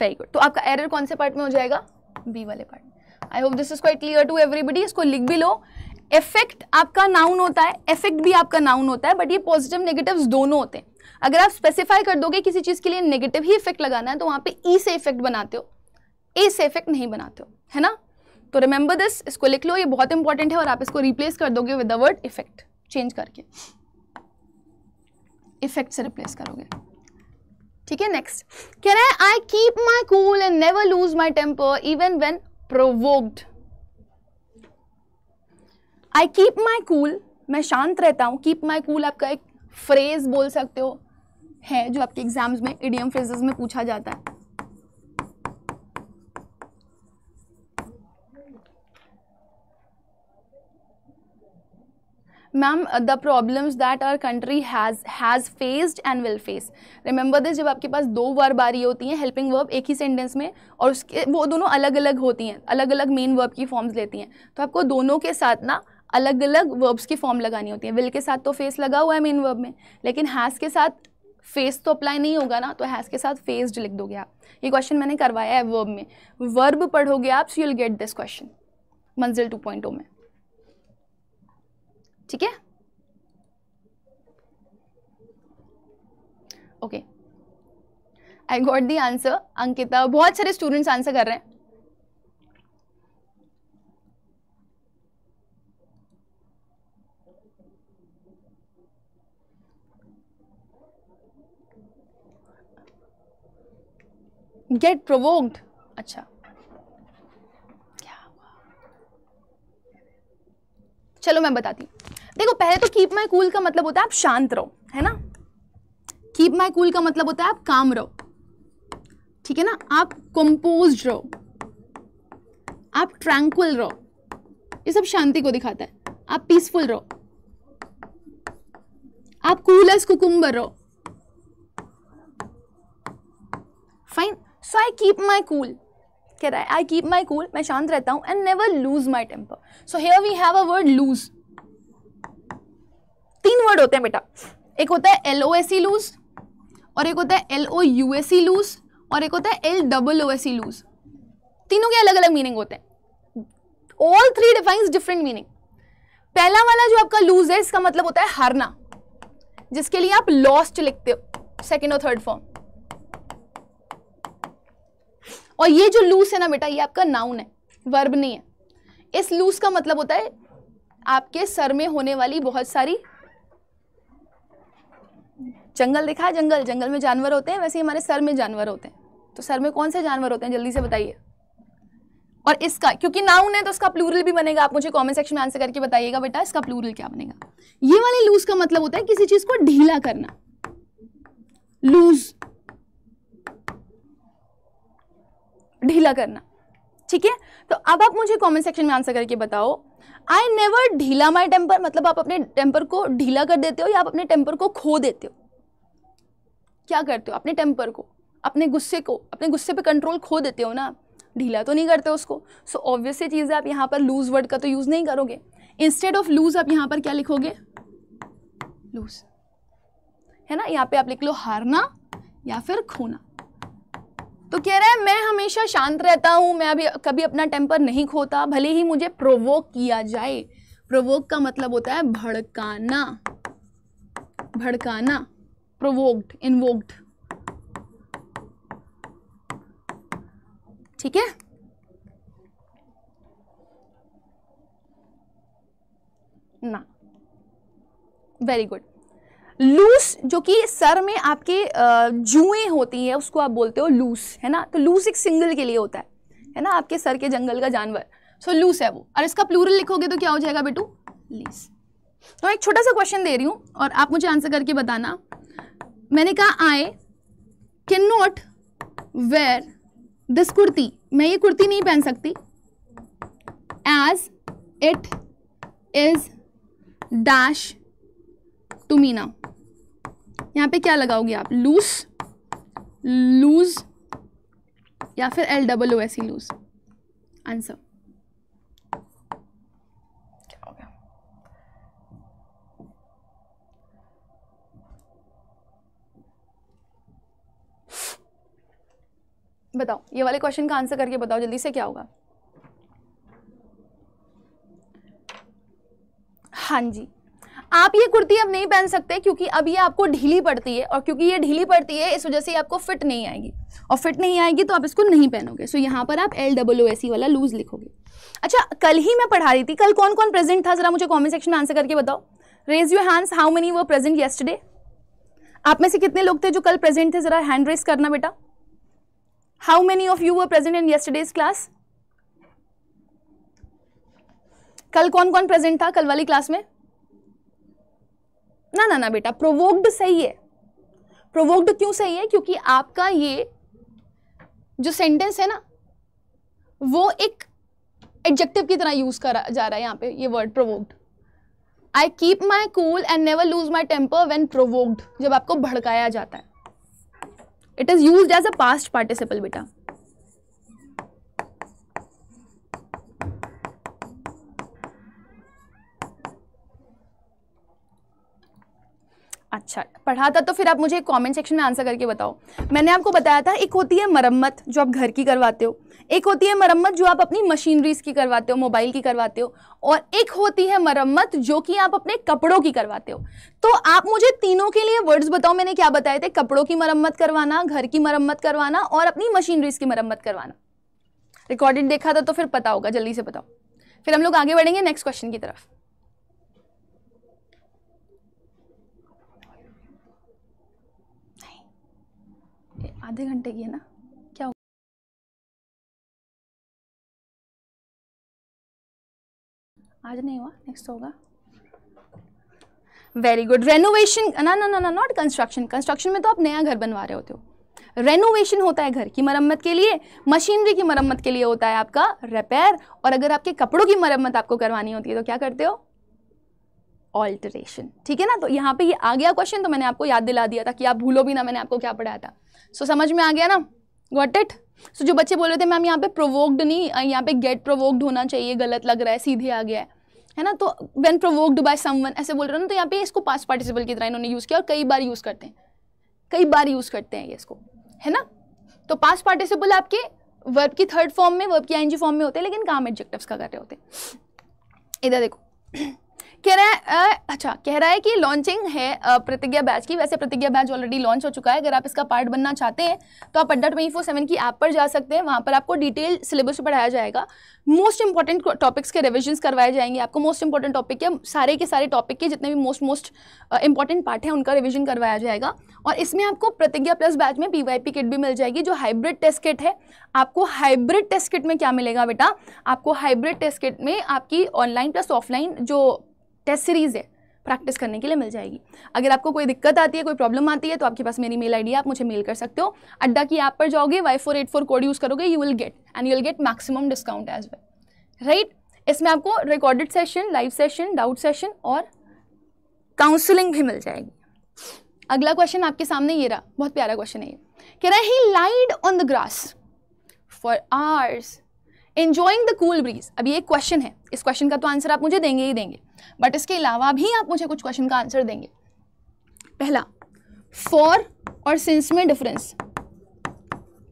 very good तो आपका एरर कौन से पार्ट में हो जाएगा बी वाले part I hope this is quite clear to everybody इसको लिख भी लो इफेक्ट आपका नाउन होता है इफेक्ट भी आपका नाउन होता है बट ये पॉजिटिव नेगेटिव्स दोनों होते हैं अगर आप स्पेसिफाई कर दोगे किसी चीज़ के लिए नेगेटिव ही इफेक्ट लगाना है तो वहाँ पे ई e से इफेक्ट बनाते हो ए से इफेक्ट नहीं बनाते हो है ना तो रिमेंबर दिस इसको लिख लो ये बहुत इंपॉर्टेंट है और आप इसको रिप्लेस कर दोगे with the word effect change करके इफेक्ट से रिप्लेस करोगे ठीक है नेक्स्ट कह रहे I keep my cool and never lose my temper even when provoked I keep my cool मैं शांत रहता हूँ कीप माई कूल आपका एक फ्रेज बोल सकते हो है जो आपके एग्जाम्स में इडियम फ्रेजेस में पूछा जाता है ma'am the problems that our country has has faced and will face remember this जब आपके पास दो वर्ब आ रही होती हैं हेल्पिंग वर्ब एक ही सेंटेंस में और उसके वो दोनों अलग अलग होती हैं अलग अलग मेन वर्ब की फॉर्म्स लेती हैं तो आपको दोनों के साथ ना अलग अलग वर्ब्स की फॉर्म लगानी होती है विल के साथ तो फेस लगा हुआ है मेन वर्ब में लेकिन हैज़ के साथ फेस तो अप्लाई नहीं होगा ना तो हैज़ के साथ फेस्ड लिख दोगे आप ये क्वेश्चन मैंने करवाया है वर्ब में वर्ब पढ़ोगे आप so you'll get this question मंजिल टू पॉइंट oh में ठीक है okay I got the answer Ankita बहुत सारे स्टूडेंट्स आंसर कर रहे हैं गेट प्रोवोक्ड अच्छा चलो मैं बताती देखो पहले तो कीप माई कूल का मतलब होता है आप शांत रहो है ना कीप माई कूल का मतलब होता है आप काम रहो ठीक है ना आप कंपोज रहो आप ट्रैंकुल रहो ये सब शांति को दिखाता है आप पीसफुल रहो आप कूल एस कुकुम्बर रहो fine so I keep my cool कह रहा है आई कीप माई कूल मैं शांत रहता हूँ and never lose my temper so here we have a word lose तीन वर्ड होते हैं बेटा एक होता है L O S E loose और एक होता है L O U S E loose और एक होता है L double O S E loose तीनों के अलग अलग मीनिंग होते हैं all three defines different meaning पहला वाला जो आपका लूज है इसका मतलब होता है हारना जिसके लिए आप लॉस्ट लिखते हो सेकेंड और थर्ड फॉर्म और ये जो लूस है ना बेटा ये आपका नाउन है वर्ब नहीं है इस लूस का मतलब होता है आपके सर में होने वाली बहुत सारी जंगल देखा जंगल जंगल में जानवर होते हैं वैसे हमारे सर में जानवर होते हैं तो सर में कौन से जानवर होते हैं जल्दी से बताइए और इसका क्योंकि नाउन है तो इसका प्लूरल भी बनेगा आप मुझे कमेंट सेक्शन में आंसर करके बताइएगा बेटा इसका प्लूरल क्या बनेगा ये वाले लूज का मतलब होता है किसी चीज को ढीला करना लूज ढीला करना ठीक है तो अब आप मुझे कमेंट सेक्शन में आंसर करके बताओ आई नेवर ढीला माई टेम्पर मतलब आप अपने टेम्पर को ढीला कर देते हो या आप अपने टेम्पर को खो देते हो क्या करते हो अपने टेम्पर को अपने गुस्से को अपने गुस्से पे कंट्रोल खो देते हो ना ढीला तो नहीं करते उसको सो ऑब्वियसली चीज़ है आप यहाँ पर लूज वर्ड का तो यूज़ नहीं करोगे इंस्टेड ऑफ लूज आप यहाँ पर क्या लिखोगे लूज है ना यहाँ पे आप लिख लो हारना या फिर खोना तो कह रहा है मैं हमेशा शांत रहता हूँ मैं अभी कभी अपना टेम्पर नहीं खोता भले ही मुझे प्रोवोक किया जाए प्रोवोक का मतलब होता है भड़काना भड़काना प्रोवोक्ड इनवोक्ड ठीक है ना वेरी गुड लूस जो कि सर में आपके जुएं होती हैं उसको आप बोलते हो लूस है ना तो लूस एक सिंगल के लिए होता है है ना आपके सर के जंगल का जानवर सो so, लूस है वो और इसका प्लूरल लिखोगे तो क्या हो जाएगा बेटू लीस तो एक छोटा सा क्वेश्चन दे रही हूँ और आप मुझे आंसर करके बताना मैंने कहा I can not wear this kurti मैं ये कुर्ती नहीं पहन सकती as it is dash to Meena यहाँ पे क्या लगाओगे आप लूज लूज या फिर L double O S E loose answer बताओ ये वाले क्वेश्चन का आंसर करके बताओ जल्दी से क्या होगा हाँ जी आप ये कुर्ती अब नहीं पहन सकते क्योंकि अब ये आपको ढीली पड़ती है और क्योंकि ये ढीली पड़ती है इस वजह से आपको फिट नहीं आएगी और फिट नहीं आएगी तो आप इसको नहीं पहनोगे सो यहाँ पर आप एल डब्लो एस वाला लूज लिखोगे अच्छा कल ही मैं पढ़ा रही थी कल कौन कौन प्रेजेंट था जरा मुझे कॉमेंट सेक्शन में आंसर करके बताओ raise you hands how many वो प्रेजेंट येस्टरडे आप में से कितने लोग थे जो कल प्रेजेंट थे जरा हैंड रेस करना बेटा how many of you were present in yesterday's class कल कौन कौन प्रेजेंट था कल वाली क्लास में ना ना ना बेटा प्रोवोक्ड सही है प्रोवोक्ड क्यों सही है क्योंकि आपका ये जो सेंटेंस है ना वो एक एडजेक्टिव की तरह यूज करा जा रहा है यहाँ पे ये word provoked I keep my cool and never lose my temper when provoked जब आपको भड़काया जाता है it is use as a past participle बेटा अच्छा पढ़ा था तो फिर आप मुझे कमेंट सेक्शन में आंसर करके बताओ मैंने आपको बताया था एक होती है मरम्मत जो आप घर की करवाते हो एक होती है मरम्मत जो आप अपनी मशीनरीज की करवाते हो मोबाइल की करवाते हो और एक होती है मरम्मत जो कि आप अपने कपड़ों की करवाते हो तो आप मुझे तीनों के लिए वर्ड्स बताओ मैंने क्या बताए थे कपड़ों की मरम्मत करवाना घर की मरम्मत करवाना और अपनी मशीनरीज की मरम्मत करवाना रिकॉर्डेड देखा था तो फिर पता होगा जल्दी से बताओ फिर हम लोग आगे बढ़ेंगे नेक्स्ट क्वेश्चन की तरफ आधे घंटे की है ना क्या आज नहीं हुआ नेक्स्ट होगा वेरी गुड रेनोवेशन ना ना ना ना नॉट कंस्ट्रक्शन कंस्ट्रक्शन में तो आप नया घर बनवा रहे होते हो रेनोवेशन होता है घर की मरम्मत के लिए मशीनरी की मरम्मत के लिए होता है आपका रिपेयर और अगर आपके कपड़ों की मरम्मत आपको करवानी होती है तो क्या करते हो ऑल्टरेशन ठीक है ना तो यहाँ पे ये आ गया क्वेश्चन तो मैंने आपको याद दिला दिया था कि आप भूलो भी ना मैंने आपको क्या पढ़ाया था सो so, समझ में आ गया ना वट इट सो जो बच्चे बोल रहे थे मैम यहाँ पे प्रोवोक्ड नहीं यहाँ पे गेट प्रोवोक्ड होना चाहिए गलत लग रहा है सीधे आ गया है है ना तो वेन प्रोवोक्ड बाय समवन ऐसे बोल रहे हो ना तो यहाँ पे इसको पास पार्टिसिपल की तरह इन्होंने यूज़ किया और कई बार यूज़ करते हैं कई बार यूज़ करते हैं ये इसको है ना तो पास पार्टिसिपल आपके वर्ब की थर्ड फॉर्म में वर्ब की एनजी फॉर्म में होते हैं लेकिन काम एडजेक्टिव्स का कर रहे होते हैं इधर देखो कह रहा है आ, अच्छा कह रहा है कि लॉन्चिंग है प्रतिज्ञा बैच की वैसे प्रतिज्ञा बैच ऑलरेडी लॉन्च हो चुका है अगर आप इसका पार्ट बनना चाहते हैं तो आप अड्डा ट्वेंटी फोर सेवन की ऐप पर जा सकते हैं वहाँ पर आपको डिटेल सिलेबस पढ़ाया जाएगा मोस्ट इंपॉर्टेंट टॉपिक्स के रिविजन करवाए जाएंगे आपको मोस्ट इंपॉर्टेंट टॉपिक के सारे के सारे टॉपिक के जितने भी मोस्ट मोस्ट इंपॉर्टेंट पार्ट हैं उनका रिविजन करवाया जाएगा और इसमें आपको प्रतिज्ञा प्लस बैच में पी वाई पी किट भी मिल जाएगी जो हाइब्रिड टेस्ट किट है आपको हाइब्रिड टेस्ट किट में क्या मिलेगा बेटा आपको हाइब्रिड टेस्ट किट में आपकी ऑनलाइन प्लस ऑफलाइन जो टेस्ट सीरीज़ है प्रैक्टिस करने के लिए मिल जाएगी अगर आपको कोई दिक्कत आती है कोई प्रॉब्लम आती है तो आपके पास मेरी मेल आईडी आप मुझे मेल कर सकते हो अड्डा की ऐप पर जाओगे Y four eight four code use करोगे you will get and you will get maximum discount as well right इसमें आपको recorded session live session doubt session और काउंसलिंग भी मिल जाएगी अगला क्वेश्चन आपके सामने ये रहा बहुत प्यारा क्वेश्चन है ये कह रहा है he lied on the grass for hours enjoying the cool breeze अब ये एक क्वेश्चन है इस क्वेश्चन का तो आंसर आप मुझे देंगे ही देंगे बट इसके अलावा भी आप मुझे कुछ क्वेश्चन का आंसर देंगे पहला फॉर और सिंस में डिफरेंस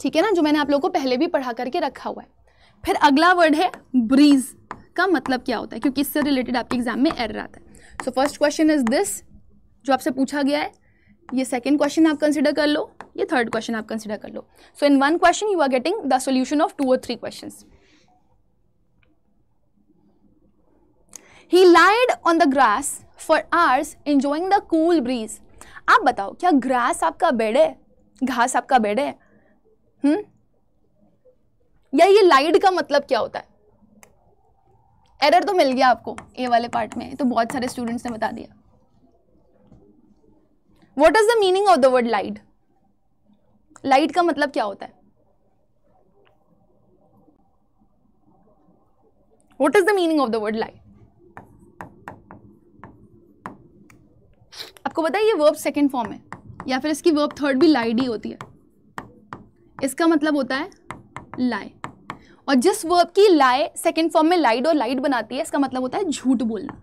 ठीक है ना जो मैंने आप लोगों को पहले भी पढ़ा करके रखा हुआ है फिर अगला वर्ड है ब्रीज का मतलब क्या होता है क्योंकि इससे रिलेटेड आपके एग्जाम में एर आता है so first question is this जो आपसे पूछा गया है ये सेकंड क्वेश्चन आप कंसिडर कर लो ये थर्ड क्वेश्चन आप कंसिडर कर लो so in one question you are getting the solution of two और three question he lied on the grass for hours enjoying the cool breeze आप बताओ क्या ग्रास आपका बेड है घास आपका बेड है हुँ? हम्म? या ये लाइड का मतलब क्या होता है एरर तो मिल गया आपको ए वाले पार्ट में तो बहुत सारे स्टूडेंट्स ने बता दिया what is the meaning of the word lied light का मतलब क्या होता है what is the meaning of the word light आपको पता है ये वर्ब सेकेंड फॉर्म है या फिर इसकी वर्ब थर्ड भी लाइड ही होती है इसका मतलब होता है लाए और जिस वर्ब की लाए सेकेंड फॉर्म में लाइड और लाइड बनाती है इसका मतलब होता है झूठ बोलना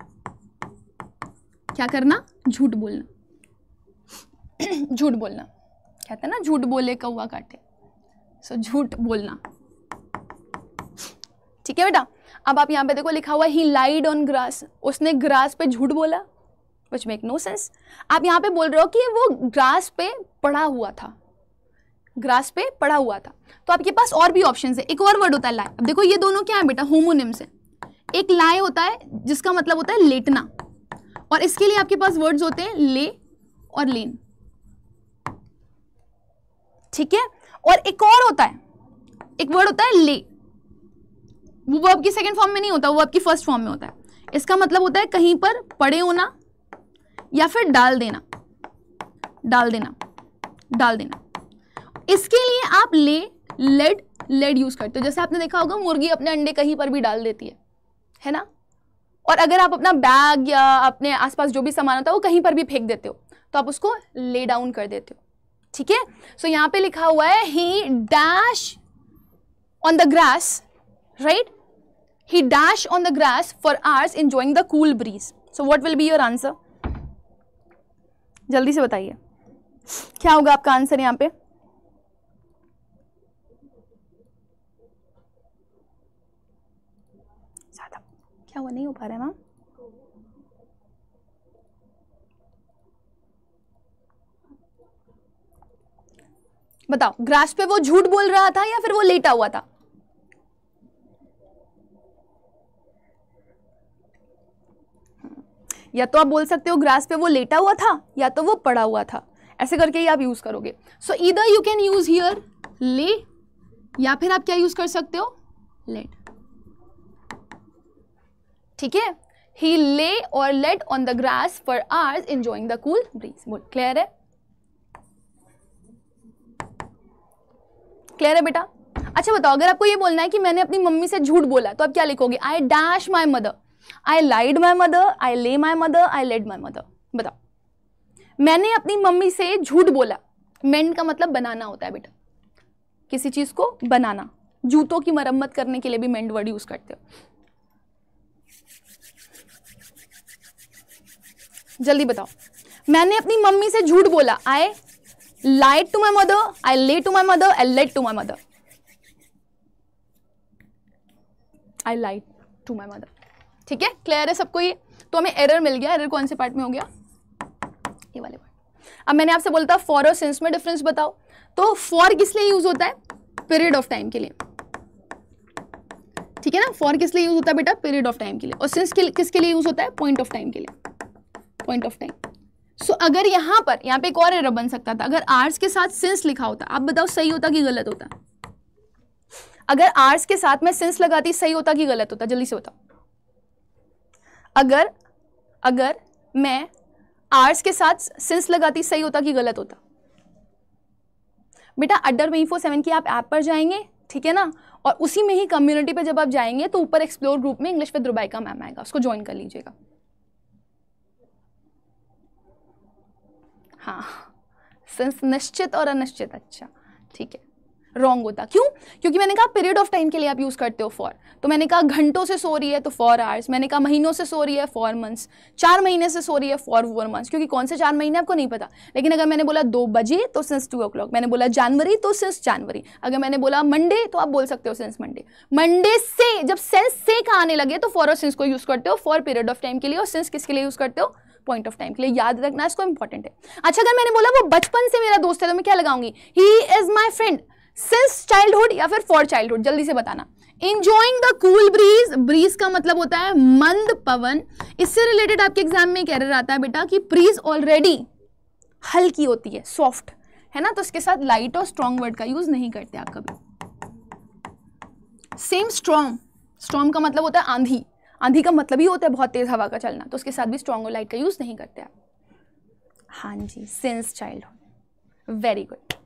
क्या करना झूठ बोलना झूठ बोलना कहते हैं ना झूठ बोले कौआ काटे सो झूठ बोलना ठीक है बेटा अब आप यहां पे देखो लिखा हुआ ही लाइड ऑन ग्रास उसने ग्रास पे झूठ बोला विच मेक नो सेंस आप यहाँ पे बोल रहे हो कि वो ग्रास पे पड़ा हुआ था ग्रास पे पड़ा हुआ था तो आपके पास और भी ऑप्शन है एक और वर्ड होता है लाए अब देखो ये दोनों क्या है बेटा होमोनिम्स है एक लाए होता है जिसका मतलब होता है लेटना और इसके लिए आपके पास वर्ड्स होते हैं ले और लेन ठीक है और एक और होता है एक वर्ड होता है ले वो आपकी की सेकेंड फॉर्म में नहीं होता वो आपकी फर्स्ट फॉर्म में होता है इसका मतलब होता है कहीं पर पड़े होना या फिर डाल देना डाल देना डाल देना इसके लिए आप ले लेड लेड यूज़ करते हो जैसे आपने देखा होगा मुर्गी अपने अंडे कहीं पर भी डाल देती है है ना और अगर आप अपना बैग या अपने आसपास जो भी सामान होता है वो कहीं पर भी फेंक देते हो तो आप उसको ले डाउन कर देते हो ठीक है सो यहां पे लिखा हुआ है he dash on the grass right he dash on the grass for hours enjoying the cool breeze so what will be your answer जल्दी से बताइए क्या होगा आपका आंसर यहाँ पे क्या हुआ नहीं हो पा रहा है मैम बताओ ग्रास पे वो झूठ बोल रहा था या फिर वो लेटा हुआ था या तो आप बोल सकते हो ग्रास पे वो लेटा हुआ था या तो वो पड़ा हुआ था ऐसे करके ही आप यूज़ करोगे सो इधर यू कैन यूज़ हियर ले या फिर आप क्या यूज़ कर सकते हो लेट ठीक है ही ले और laid on the grass for hours enjoying the cool breeze बोल क्लियर है क्लियर है बेटा अच्छा बताओ अगर आपको ये बोलना है कि मैंने अपनी मम्मी से झूठ बोला तो आप क्या लिखोगे I dash my mother I lied my mother I lay my mother I laid my mother बताओ मैंने अपनी मम्मी से झूठ बोला मेंट का मतलब बनाना होता है बेटा किसी चीज़ को बनाना जूतों की मरम्मत करने के लिए भी मेंट वर्ड यूज़ करते हो जल्दी बताओ मैंने अपनी मम्मी से झूठ बोला आई lied to my mother I lay to my mother I laid to my mother I lied to my mother ठीक है क्लियर है सबको ये तो हमें एरर मिल गया एरर कौन से पार्ट में हो गया ये वाले पार्ट अब मैंने आपसे बोलता फॉर और सेंस में डिफरेंस बताओ तो फॉर किस लिए यूज होता है पीरियड ऑफ टाइम के लिए ठीक है ना फॉर किस लिए यूज होता है बेटा पीरियड ऑफ टाइम के लिए और सिंस किसके लिए यूज होता है पॉइंट ऑफ टाइम के लिए पॉइंट ऑफ टाइम सो अगर यहां पर यहाँ पे एक और एरर बन सकता था अगर आर्स के साथ सिंस लिखा होता आप बताओ सही होता कि गलत होता अगर आर्स के साथ में सेंस लगाती सही होता कि गलत होता जल्दी से बताओ अगर अगर मैं आर्स के साथ सिंस लगाती सही होता कि गलत होता बेटा अड्डर में इन्फो सेवन की आप ऐप पर जाएंगे ठीक है ना और उसी में ही कम्युनिटी पर जब आप जाएंगे तो ऊपर एक्सप्लोर ग्रुप में इंग्लिश विद रुबाई का मैम आएगा उसको ज्वाइन कर लीजिएगा हाँ सिंस निश्चित और अनिश्चित अच्छा ठीक है रॉन्ग होता क्यों क्योंकि मैंने कहा पीरियड ऑफ टाइम के लिए आप यूज़ करते हो फॉर तो मैंने कहा घंटों से सो रही है तो फॉर आवर्स मैंने कहा महीनों से सो रही है फॉर मंथ्स चार महीने से सो रही है फॉर फोर मंथ्स क्योंकि कौन से चार महीने आपको नहीं पता लेकिन अगर मैंने बोला दो बजे तो सिंस टू ओ मैंने बोला जनवरी तो सिंस जनवरी अगर मैंने बोला मंडे तो आप बोल सकते हो सिंस मंडे मंडे से जब सेंस से कहा आने लगे तो फॉर और सिंस को यूज़ करते हो फॉर पीरियड ऑफ टाइम के लिए और सिंस किसके लिए यूज़ करते हो पॉइंट ऑफ टाइम के लिए याद रखना इसको इंपॉर्टेंट है अच्छा अगर मैंने बोला वो बचपन से मेरा दोस्त है तो मैं क्या लगाऊंगी he is my friend since childhood या फिर फॉर चाइल्डहुड जल्दी से बताना enjoying the cool breeze breeze का मतलब होता है मंद पवन इससे रिलेटेड आपके एग्जाम में कैरियर आता है बेटा कि ब्रीज ऑलरेडी हल्की होती है सॉफ्ट है ना तो उसके साथ लाइट और स्ट्रॉन्ग वर्ड का यूज नहीं करते आप कभी सेम स्ट्रॉन्ग स्ट्रॉन्ग का मतलब होता है आंधी आंधी का मतलब ही होता है बहुत तेज हवा का चलना तो उसके साथ भी स्ट्रॉन्ग और लाइट का यूज नहीं करते आप हाँ जी सिंस चाइल्डहुड वेरी गुड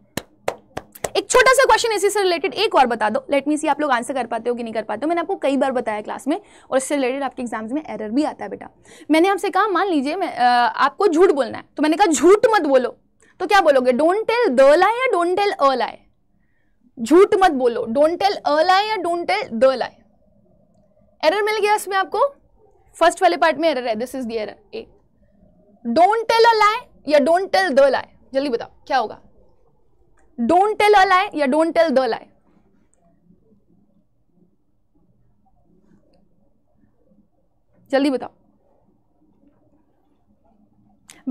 एक छोटा सा क्वेश्चन इसी से रिलेटेड एक और बता दो लेट मी सी आप लोग आंसर कर पाते हो कि नहीं कर पाते हो मैंने आपको कई बार बताया क्लास में और इससे रिलेटेड आपके एग्जाम्स में एरर भी आता है बेटा मैंने आपसे कहा मान लीजिए आपको झूठ बोलना है तो मैंने कहा झूठ मत बोलो तो क्या बोलोगे डोंट टेल द लाए या डोंट टेल अ लाए झूठ मत बोलो डोंट टेल अ लाए या don't tell the lie error मिल गया इसमें आपको फर्स्ट वाले पार्ट में एरर है this is the error A don't tell a lie या डोंट टेल द लाए जल्दी बताओ क्या होगा डोंट टेल अ लाई या डोंट टेल द लाई जल्दी बताओ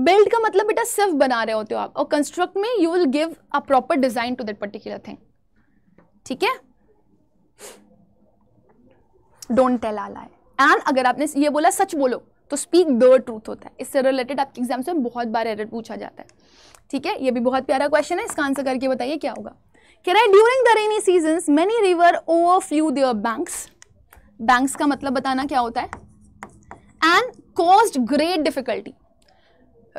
बिल्ड का मतलब बेटा सिर्फ बना रहे होते हो आप और कंस्ट्रक्ट में you will give a proper design to that particular thing ठीक है don't tell a lie and अगर आपने ये बोला सच बोलो तो स्पीक द ट्रूथ होता है इससे रिलेटेड आपके एग्जाम्स में बहुत बार एरर पूछा जाता है ठीक है ये भी बहुत प्यारा क्वेश्चन है इसका आंसर करके बताइए क्या होगा कह रहा है during the rainy season many river overflow their banks banks का मतलब बताना क्या होता है and cause great difficulty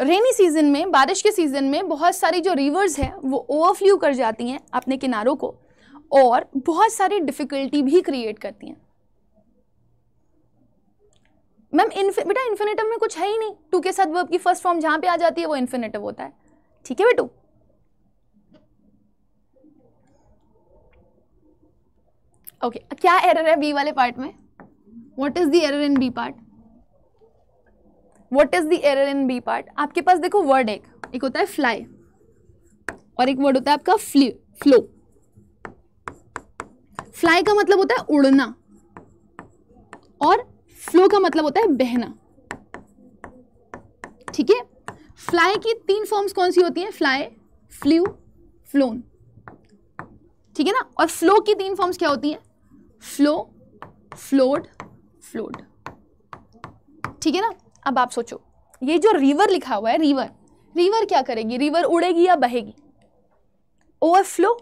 rainy season में बारिश के सीज़न में बहुत सारी जो रिवर्स हैं वो ओवरफ्लू कर जाती हैं अपने किनारों को और बहुत सारी डिफ़िकल्टी भी क्रिएट करती हैं मैम बेटा इन्फिनेटिव में कुछ है ही नहीं टू के साथ वर्ब की फर्स्ट फॉर्म जहां पे आ जाती है वो इन्फिनेटिव होता है ठीक है बेटू ओके okay, क्या एरर है बी वाले पार्ट में what is the error in B part what is the error in B part आपके पास देखो वर्ड एक एक होता है फ्लाई और एक वर्ड होता है आपका फ्लू फ्लो फ्लाई का मतलब होता है उड़ना और फ्लो का मतलब होता है बहना ठीक है फ्लाई की तीन फॉर्म्स कौन सी होती हैं फ्लाई फ्लू फ्लोन ठीक है ना और फ्लो की तीन फॉर्म्स क्या होती हैं फ्लो फ्लोड फ्लोड ठीक है ना अब आप सोचो ये जो रिवर लिखा हुआ है रिवर रिवर क्या करेगी रिवर उड़ेगी या बहेगी ओवरफ्लो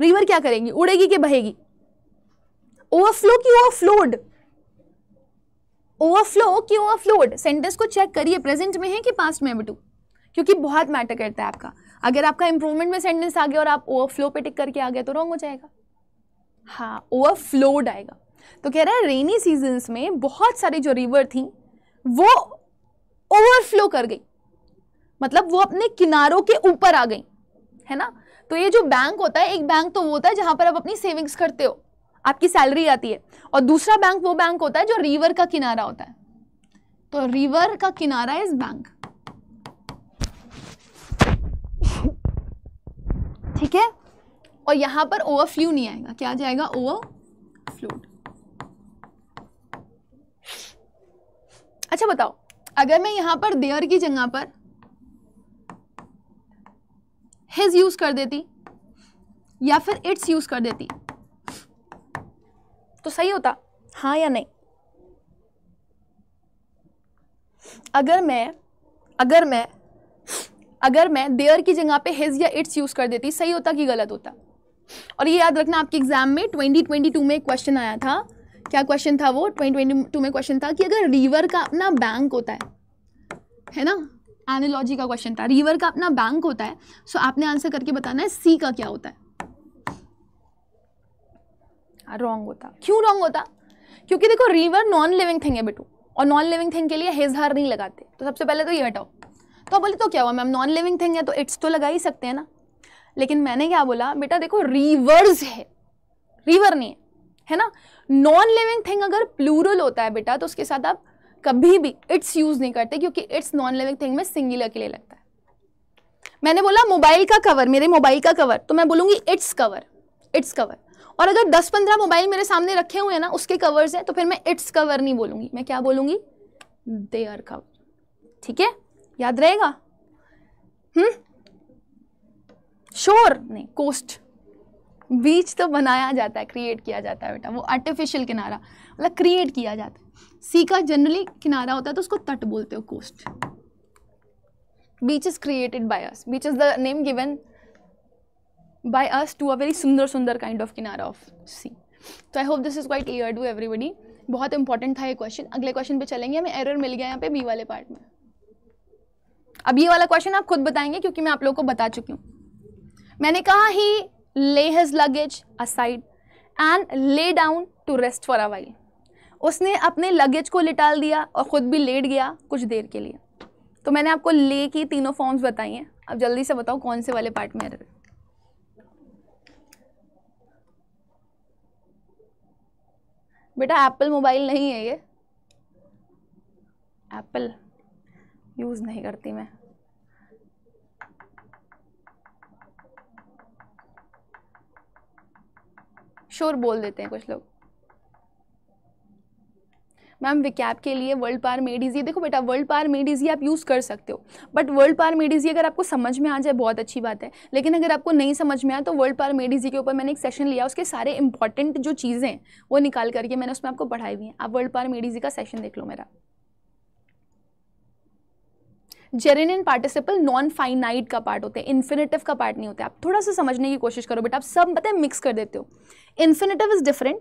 रिवर क्या करेगी उड़ेगी कि बहेगी ओवरफ्लो की ओवरफ्लोड ओवरफ्लो की ओवरफ्लोड सेंटेंस को चेक करिए प्रेजेंट में है कि पास्ट में बटू क्योंकि बहुत मैटर करता है आपका अगर आपका इंप्रूवमेंट में सेंटेंस आ गया और आप ओवरफ्लो पे टिक करके आ गया तो रॉन्ग हो जाएगा हाँ ओवरफ्लोड आएगा तो कह रहा है रेनी सीजन में बहुत सारी जो रिवर थी वो ओवरफ्लो कर गई मतलब वो अपने किनारों के ऊपर आ गई है ना तो ये जो बैंक होता है एक बैंक तो वो होता है जहां पर आप अपनी सेविंग्स करते हो आपकी सैलरी आती है और दूसरा बैंक वो बैंक होता है जो रिवर का किनारा होता है तो रिवर का किनारा इज बैंक ठीक है और यहां पर ओवर फ्लू नहीं आएगा क्या जाएगा ओवर फ्लू अच्छा बताओ अगर मैं यहां पर देयर की जगह पर हिज यूज कर देती या फिर इट्स यूज कर देती तो सही होता हाँ या नहीं अगर मैं अगर मैं अगर मैं देयर की जगह पे हिज या इट्स यूज़ कर देती सही होता कि गलत होता और ये याद रखना आपके एग्जाम में 2022 में क्वेश्चन आया था क्या क्वेश्चन था वो 2022 में क्वेश्चन था कि अगर रिवर का अपना बैंक होता है है ना एनोलॉजी का क्वेश्चन था रिवर का अपना बैंक होता है सो आपने आंसर करके बताना है सी का क्या होता है रॉन्ग होता क्यों रॉन्ग होता क्योंकि देखो रिवर नॉन लिविंग थिंग है बेटू और नॉन लिविंग थिंग के लिए हेज हार नहीं लगाते तो सबसे पहले तो ये हटाओ तो बोले तो क्या हुआ मैम नॉन लिविंग थिंग है तो इट्स तो लगा ही सकते हैं ना लेकिन मैंने क्या बोला बेटा देखो रिवर्स है रिवर नहीं है है ना नॉन लिविंग थिंग अगर प्लूरल होता है बेटा तो उसके साथ आप कभी भी इट्स यूज़ नहीं करते क्योंकि इट्स नॉन लिविंग थिंग में सिंगुलर के लिए लगता है मैंने बोला मोबाइल का कवर मेरे मोबाइल का कवर तो मैं बोलूंगी इट्स कवर इट्स कवर और अगर 10-15 मोबाइल मेरे सामने रखे हुए हैं ना उसके कवर्स हैं तो फिर मैं इट्स कवर नहीं बोलूंगी मैं क्या बोलूंगी दे आर कवर ठीक है याद रहेगा हम्म शोर नहीं कोस्ट बीच तो बनाया जाता है क्रिएट किया जाता है बेटा वो आर्टिफिशियल किनारा मतलब क्रिएट किया जाता है सी का जनरली किनारा होता है तो उसको तट बोलते हो coast beach is created by us beach is the name given by us to a very sundar sundar kind of kinara of sea. तो I hope this is quite clear to everybody बहुत इंपॉर्टेंट था ये क्वेश्चन अगले क्वेश्चन पे चलेंगे हमें एरर मिल गया यहाँ पे बी वाले पार्ट में अब ये वाला क्वेश्चन आप खुद बताएंगे क्योंकि मैं आप लोगों को बता चुकी हूँ मैंने कहा he lay his luggage aside and lay down to rest for awhile उसने अपने लगेज को लिटाल दिया और ख़ुद भी लेट गया कुछ देर के लिए तो मैंने आपको ले की तीनों फॉर्म्स बताई हैं अब जल्दी से बताओ कौन से वाले पार्ट में एरर बेटा एप्पल मोबाइल नहीं है ये एप्पल यूज़ नहीं करती मैं शोर बोल देते हैं कुछ लोग मैम विकैप के लिए वर्ल्ड पार मेड इजी देखो बेटा वर्ल्ड पार मेड इजी आप यूज़ कर सकते हो but word power made easy अगर आपको समझ में आ जाए बहुत अच्छी बात है लेकिन अगर आपको नहीं समझ में आए तो वर्ल्ड पार मेड इजी के ऊपर मैंने एक सेशन लिया उसके सारे इंपॉर्टेंट जो चीज़ें हैं वो निकाल करके मैंने उसमें आपको पढ़ाई हुई हैं आप वर्ल्ड पार मेड इजी का सेशन देख लो मेरा gerund and participle non finite का पार्ट होते हैं इन्फिनेटिव का पार्ट नहीं होता आप थोड़ा सा समझने की कोशिश करो बट आप सब पता है मिक्स कर देते हो इन्फिनेटिव इज डिफरेंट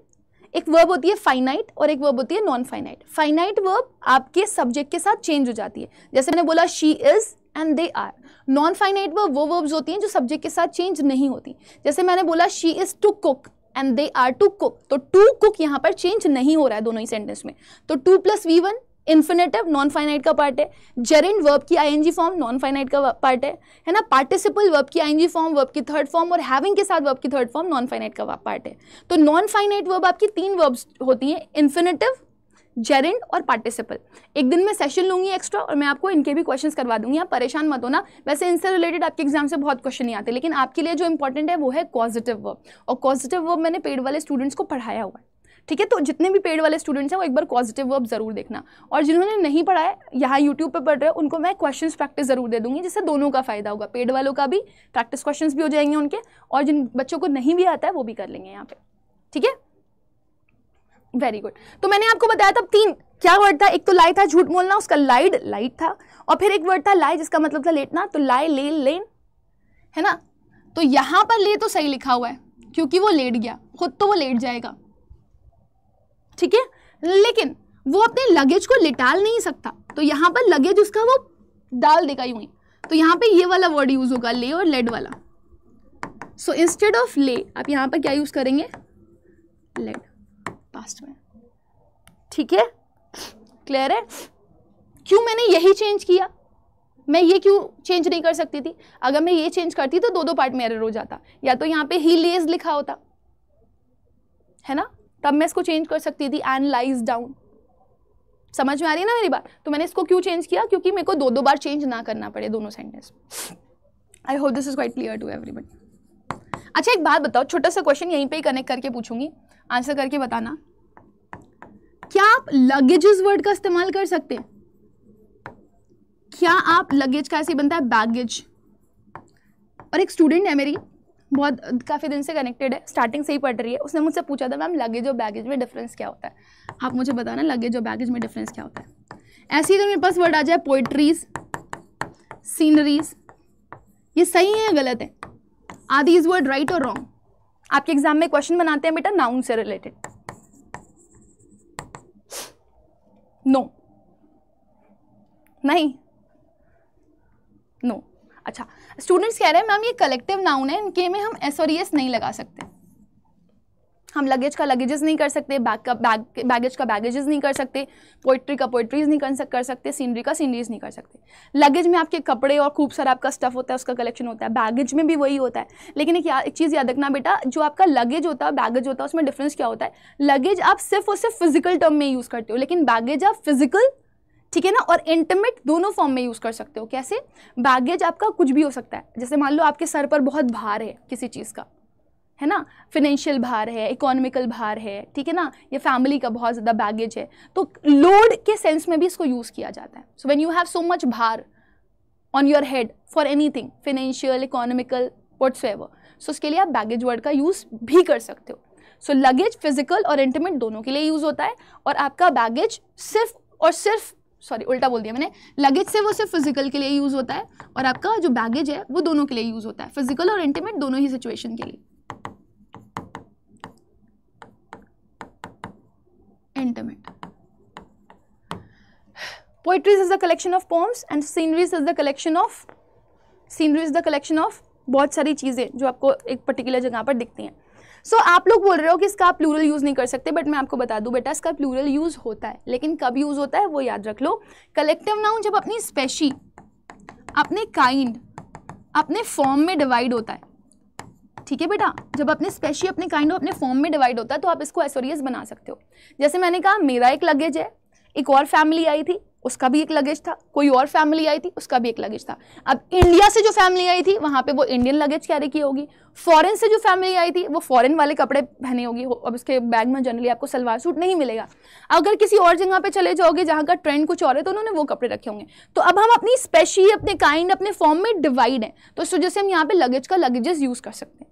एक वर्ब होती है फाइनाइट और एक वर्ब होती है नॉन फाइनाइट फाइनाइट वर्ब आपके सब्जेक्ट के साथ चेंज हो जाती है जैसे मैंने बोला she is and they are non finite verb वो वर्ब्स होती हैं जो सब्जेक्ट के साथ चेंज नहीं होती जैसे मैंने बोला she is to cook and they are to cook तो टू कुक यहाँ पर चेंज नहीं हो रहा है दोनों ही सेंटेंस में तो to plus V one infinitive non finite का पार्ट है जेरिन वर्ब की आईएनजी फॉर्म नॉन फाइनाइट का पार्ट है है ना पार्टिसिपल वर्ब की आईएनजी फॉर्म वर्ब की थर्ड फॉर्म और हैविंग के साथ वर्ब की थर्ड फॉर्म नॉन फाइनाइट का पार्ट है तो नॉन फाइनाइट वर्ब आपकी तीन वर्ब्स होती हैं इन्फिनेटिव जेरेंट और पार्टिसिपल एक दिन मैं सेशन लूँगी एक्स्ट्रा और मैं आपको इनके भी क्वेश्चन करवा दूंगी आप परेशान मत होना वैसे इनसे रिलेटेड आपके एग्जाम से बहुत क्वेश्चन नहीं आते लेकिन आपके लिए जो इंपॉर्टेंट है वो है पॉजिटिव वर्ब और पॉजिटिव वर्ब मैंने पेड वाले स्टूडेंट्स को पढ़ाया हुआ है ठीक है तो जितने भी पेड वाले स्टूडेंट्स हैं वो एक बार पॉजिटिव वर्ब ज़रूर देखना और जिन्होंने नहीं पढ़ा है यहाँ यूट्यूब पर पढ़ रहे हैं उनको मैं क्वेश्चन प्रैक्टिस ज़रूर दे दूंगी जिससे दोनों का फ़ायदा होगा पेड वालों का भी प्रैक्टिस क्वेश्चन भी हो जाएंगे उनके और जिन बच्चों को नहीं भी आता है वो भी कर लेंगे यहाँ पे ठीक है वेरी गुड तो मैंने आपको बताया था तीन क्या वर्ड था एक तो लाई था झूठ बोलना उसका लाइड लाइट था और फिर एक वर्ड था लाई जिसका मतलब था लेटना तो लाई ले लेन है ना तो यहाँ पर ले तो सही लिखा हुआ है क्योंकि वो लेट गया खुद तो वो लेट जाएगा ठीक है लेकिन वो अपने लगेज को लिटाल नहीं सकता तो यहाँ पर लगेज उसका वो डाल देगा यूं ही तो यहाँ पे ये वाला वर्ड यूज़ होगा ले और लेड वाला सो इंस्टेड ऑफ ले आप यहाँ पर क्या यूज़ करेंगे लेड पास्ट में ठीक है क्लियर है क्यों मैंने यही चेंज किया मैं ये क्यों चेंज नहीं कर सकती थी अगर मैं ये चेंज करती तो दो दो पार्ट में एरर हो जाता या तो यहाँ पे ही लेज लिखा होता है ना तब मैं इसको चेंज कर सकती थी एनालाइज डाउन समझ में आ रही है ना मेरी बात तो मैंने इसको क्यों चेंज किया क्योंकि मेरे को दो दो बार चेंज ना करना पड़े दोनों sentence I hope this is quite clear to everybody अच्छा एक बात बताओ छोटा सा क्वेश्चन यहीं पे ही कनेक्ट करके पूछूंगी आंसर करके बताना क्या आप लगेज वर्ड का इस्तेमाल कर सकते हैं क्या आप लगेज का ऐसे बनता है बैगेज और एक स्टूडेंट है मेरी बहुत काफ़ी दिन से कनेक्टेड है स्टार्टिंग से ही पढ़ रही है उसने मुझसे पूछा था मैम लगेज और बैगेज में डिफरेंस क्या होता है आप मुझे बताना लगेज और बैगेज में डिफरेंस क्या होता है ऐसे ही अगर मेरे पास वर्ड आ जाए पोइट्रीज सीनरीज ये सही है या गलत है आदि इज वर्ड राइट और रॉन्ग आपके एग्जाम में क्वेश्चन बनाते हैं बेटा नाउन से रिलेटेड नो no. नहीं नो no. अच्छा स्टूडेंट्स कह रहे हैं मैम ये कलेक्टिव नाउन है इनके में हम एस और एस e नहीं लगा सकते हम लगेज का लगेजेस नहीं कर सकते बैग का बैग बैगेज का बैगेजेस नहीं कर सकते पोइट्री का पोइट्रीज नहीं कर, कर सकते सीनरी का सीनरीज नहीं कर सकते लगेज में आपके कपड़े और खूब सारा आपका स्टफ होता है उसका कलेक्शन होता है बैगेज में भी वही होता है लेकिन एक, या, एक चीज़ याद रखना बेटा जो आपका लगेज होता है बैगेज होता है उसमें डिफरेंस क्या होता है लगेज आप सिर्फ और सिर्फ फिजिकल टर्म में यूज़ करते हो लेकिन बैगेज आप फिजिकल ठीक है ना और इंटमेट दोनों फॉर्म में यूज़ कर सकते हो कैसे बैगेज आपका कुछ भी हो सकता है जैसे मान लो आपके सर पर बहुत भार है किसी चीज़ का है ना फिनेंशियल भार है इकोनॉमिकल भार है ठीक है ना ये फैमिली का बहुत ज़्यादा बैगेज है तो लोड के सेंस में भी इसको यूज़ किया जाता है so when you have so much भार on your head for anything financial economical whatsoever so उसके लिए आप बैगेज वर्ड का यूज़ भी कर सकते हो सो लगेज फिजिकल और इंटीमेट दोनों के लिए यूज़ होता है और आपका बैगेज सिर्फ और सिर्फ सॉरी उल्टा बोल दिया मैंने लगेज से वो सिर्फ फिजिकल के लिए यूज़ होता है और आपका जो बैगेज है वो दोनों के लिए यूज़ होता है फिजिकल और इंटीमेट दोनों ही सिचुएशन के लिए intimate poetries is the collection of poems and sceneries is the collection of sceneries the collection of बहुत सारी चीज़ें जो आपको एक पर्टिकुलर जगह पर दिखती हैं सो so, आप लोग बोल रहे हो कि इसका आप प्लूरल यूज़ नहीं कर सकते बट मैं आपको बता दूँ बेटा इसका प्लूरल यूज़ होता है लेकिन कब यूज़ होता है वो याद रख लो कलेक्टिव नाउन जब अपनी स्पेशी अपने काइंड अपने फॉर्म में डिवाइड होता है ठीक है बेटा जब अपने स्पेशी अपने काइंड अपने फॉर्म में डिवाइड होता है तो आप इसको एसोरियस बना सकते हो जैसे मैंने कहा मेरा एक लगेज है एक और फैमिली आई थी उसका भी एक लगेज था कोई और फैमिली आई थी उसका भी एक लगेज था अब इंडिया से जो फैमिली आई थी वहाँ पे वो इंडियन लगेज कैरी की होगी फॉरेन से जो फैमिली आई थी वो फॉरेन वाले कपड़े पहने होगी अब उसके बैग में जनरली आपको सलवार सूट नहीं मिलेगा अगर किसी और जगह पे चले जाओगे जहाँ का ट्रेंड कुछ और है तो उन्होंने वो कपड़े रखे होंगे तो अब हम अपनी स्पेशली अपने काइंड अपने फॉर्म में डिवाइड हैं तो इस वजह से हम यहाँ पे लगेज का लगेजेस यूज़ कर सकते हैं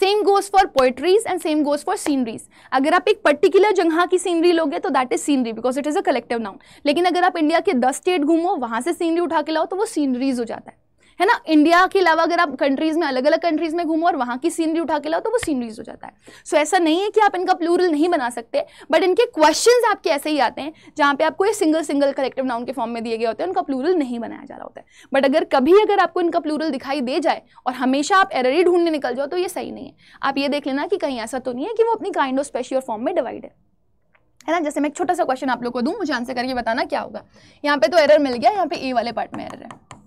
same goes for poetries and same goes for sceneries अगर आप एक पर्टिकुलर जगह की सीनरी लोगे तो that is scenery because it is a collective noun लेकिन अगर आप इंडिया के दस स्टेट घूमो वहां से सीनरी उठा के लाओ तो वो सीनरीज हो जाता है है ना इंडिया के अलावा अगर आप कंट्रीज में अलग अलग कंट्रीज में घूमो और वहाँ की सीनरी उठा के लाओ तो वो सीनरीज हो जाता है सो so, ऐसा नहीं है कि आप इनका प्लूरल नहीं बना सकते बट इनके क्वेश्चन आपके ऐसे ही आते हैं जहाँ पे आपको ये सिंगल सिंगल कलेक्टिव नाउन के फॉर्म में दिए गए होते हैं उनका प्लूरल नहीं बनाया जा रहा होता है बट अगर कभी अगर आपको इनका प्लूरल दिखाई दे जाए और हमेशा आप एररी ही ढूंढने निकल जाओ तो ये सही नहीं है आप ये देख लेना कि कहीं ऐसा तो नहीं है कि वो अपनी काइंड ऑफ स्पेशी और फॉर्म में डिवाइड है है ना जैसे मैं एक छोटा सा क्वेश्चन आप लोग को दूँ मुझे आंसर करके बताना क्या होगा यहाँ पे तो एरर मिल गया यहाँ पे ए वाले पार्ट में एरर है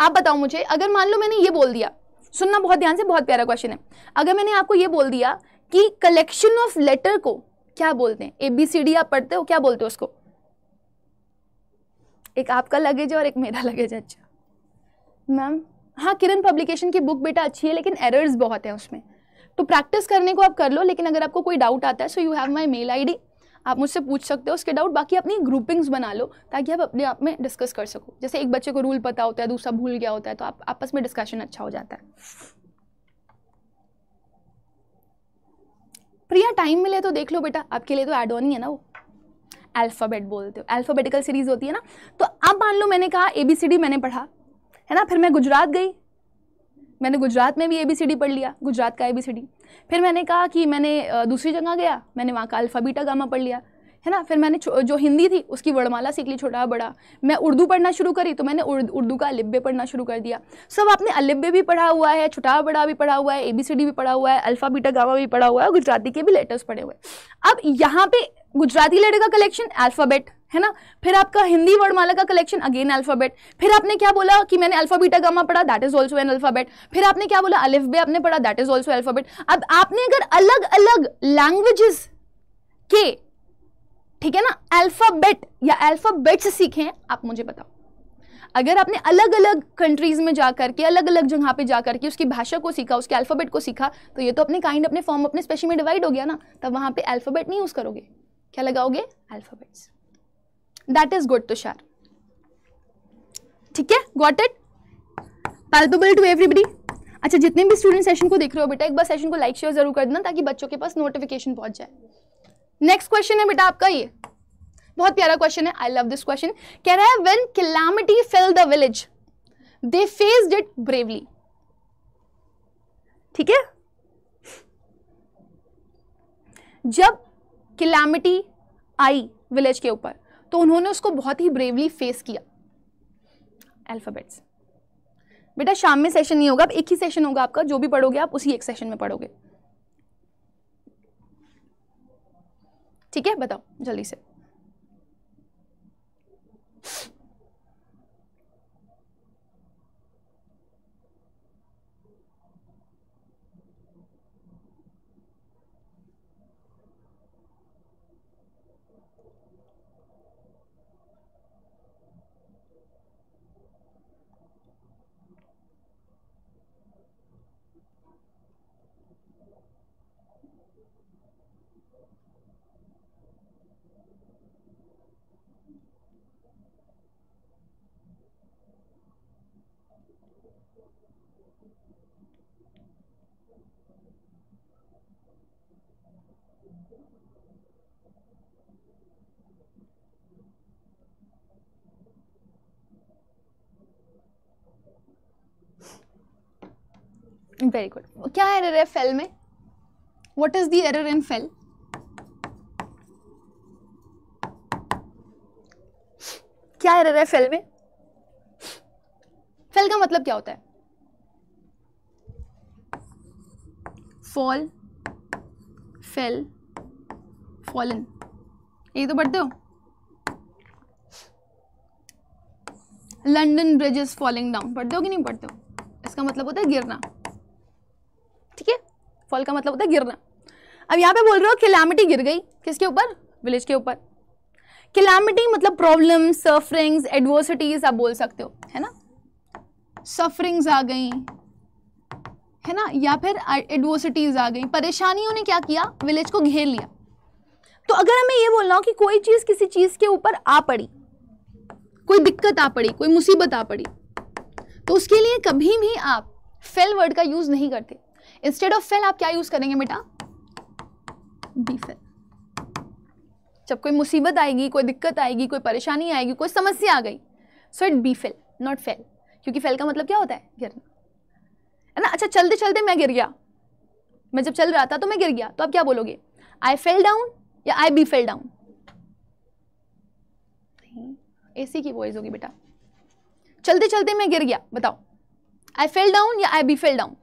आप बताओ मुझे अगर मान लो मैंने ये बोल दिया सुनना बहुत ध्यान से बहुत प्यारा क्वेश्चन है अगर मैंने आपको ये बोल दिया कि कलेक्शन ऑफ लेटर को क्या बोलते हैं ए बी सी डी आप पढ़ते हो क्या बोलते हो उसको एक आपका लगेज है और एक मेरा लगेज है अच्छा मैम हाँ किरण पब्लिकेशन की बुक बेटा अच्छी है लेकिन एरर्स बहुत हैं उसमें तो प्रैक्टिस करने को आप कर लो लेकिन अगर आपको कोई डाउट आता है so you have my mail ID डी आप मुझसे पूछ सकते हो उसके डाउट बाकी अपनी ग्रुपिंग्स बना लो ताकि आप अपने आप में डिस्कस कर सको जैसे एक बच्चे को रूल पता होता है दूसरा भूल गया होता है तो आप आपस में डिस्कशन अच्छा हो जाता है प्रिया टाइम मिले तो देख लो बेटा आपके लिए तो एड ऑन ही है ना वो अल्फ़ाबेट बोलते हो अल्फ़ाबेटिकल सीरीज़ होती है ना तो अब मान लो मैंने कहा ए बी सी डी मैंने पढ़ा है ना फिर मैं गुजरात गई मैंने गुजरात में भी ए बी सी डी पढ़ लिया गुजरात का ए बी सी डी फिर मैंने कहा कि मैंने दूसरी जगह गया मैंने वहाँ का अल्फ़ा बीटा गामा पढ़ लिया है ना फिर मैंने जो हिंदी थी उसकी वर्णमाला सीख ली छोटा बड़ा मैं उर्दू पढ़ना शुरू करी तो मैंने उर्दू का अलिब्बे पढ़ना शुरू कर दिया सब आपने अलिब्बे भी पढ़ा हुआ है छोटा बड़ा भी पढ़ा हुआ है ए बी सी डी भी पढ़ा हुआ है अल्फ़ा बीटा गामा भी पढ़ा हुआ है गुजराती के भी लेटर्स पढ़े हुए अब यहाँ पे गुजराती लेटर का कलेक्शन अल्फ़ाबेट है ना फिर आपका हिंदी वर्डमाला का कलेक्शन अगेन अल्फ़ाबेट फिर आपने क्या बोला कि मैंने अल्फ़ाबीटा गामा पढ़ा that is also an alphabet फिर आपने क्या बोला अलिफ बे आपने पढ़ा दैट इज़ ऑल्सो अल्फ़ाबेट अब आपने अगर अलग अलग लैंग्वेजेस के ठीक है ना अल्फ़ाबेट या अल्फ़ाबेट्स सीखे आप मुझे बताओ अगर आपने अलग अलग कंट्रीज में जाकर के अलग अलग जगह पे जाकर के उसकी भाषा को सीखा उसके अल्फ़ाबेट को सीखा तो ये तो अपने काइंड अपने फॉर्म अपने स्पेशल में डिवाइड हो गया ना तब वहाँ पे अल्फ़ाबेट नहीं यूज़ करोगे क्या लगाओगे alphabets that is good Tushar ठीक है got it palpable to everybody अच्छा जितने भी स्टूडेंट सेशन को देख रहे हो बेटा एक बार सेशन को लाइक शेयर जरूर कर देना ताकि बच्चों के पास नोटिफिकेशन पहुंच जाए नेक्स्ट क्वेश्चन है बेटा आपका ये बहुत प्यारा क्वेश्चन है आई लव दिस क्वेश्चन कह रहा है when calamity fill the village they faced it bravely ठीक है जब किलामिटी आई विलेज के ऊपर तो उन्होंने उसको बहुत ही ब्रेवली फेस किया अल्फ़ाबेट्स बेटा शाम में सेशन नहीं होगा अब एक ही सेशन होगा आपका जो भी पढ़ोगे आप उसी एक सेशन में पढ़ोगे ठीक है बताओ जल्दी से वेरी गुड क्या एरर है फेल में what is the error in fail क्या एरर है फेल में फेल का मतलब क्या होता है फॉल फेल फॉलन ये तो पढ़ते हो London bridge is falling down पढ़ते हो कि नहीं पढ़ते हो इसका मतलब होता है गिरना ठीक है फॉल का मतलब होता है गिरना अब यहाँ पे बोल रहे हो क्लैमिटी गिर गई किसके ऊपर विलेज के ऊपर क्लैमिटी मतलब प्रॉब्लम सफरिंग्स एडवर्सिटीज आप बोल सकते हो है ना सफरिंग्स आ गई है ना या फिर एडवर्सिटीज आ गई परेशानियों ने क्या किया विलेज को घेर लिया तो अगर हमें यह बोलना हो कि कोई चीज़ किसी चीज़ के ऊपर आ पड़ी कोई दिक्कत आ पड़ी कोई मुसीबत आ पड़ी तो उसके लिए कभी भी आप फेल वर्ड का यूज़ नहीं करते इंस्टेड ऑफ फेल आप क्या यूज करेंगे बेटा बी फेल जब कोई मुसीबत आएगी कोई दिक्कत आएगी कोई परेशानी आएगी कोई समस्या आ गई so it be fail not fail क्योंकि फेल का मतलब क्या होता है गिरना है ना अच्छा चलते चलते मैं गिर गया मैं जब चल रहा था तो मैं गिर गया तो आप क्या बोलोगे आई फेल डाउन या आई बी फेल डाउन ऐसी की वॉइस होगी बेटा चलते चलते मैं गिर गया बताओ आई फेल डाउन या आई बी फेल डाउन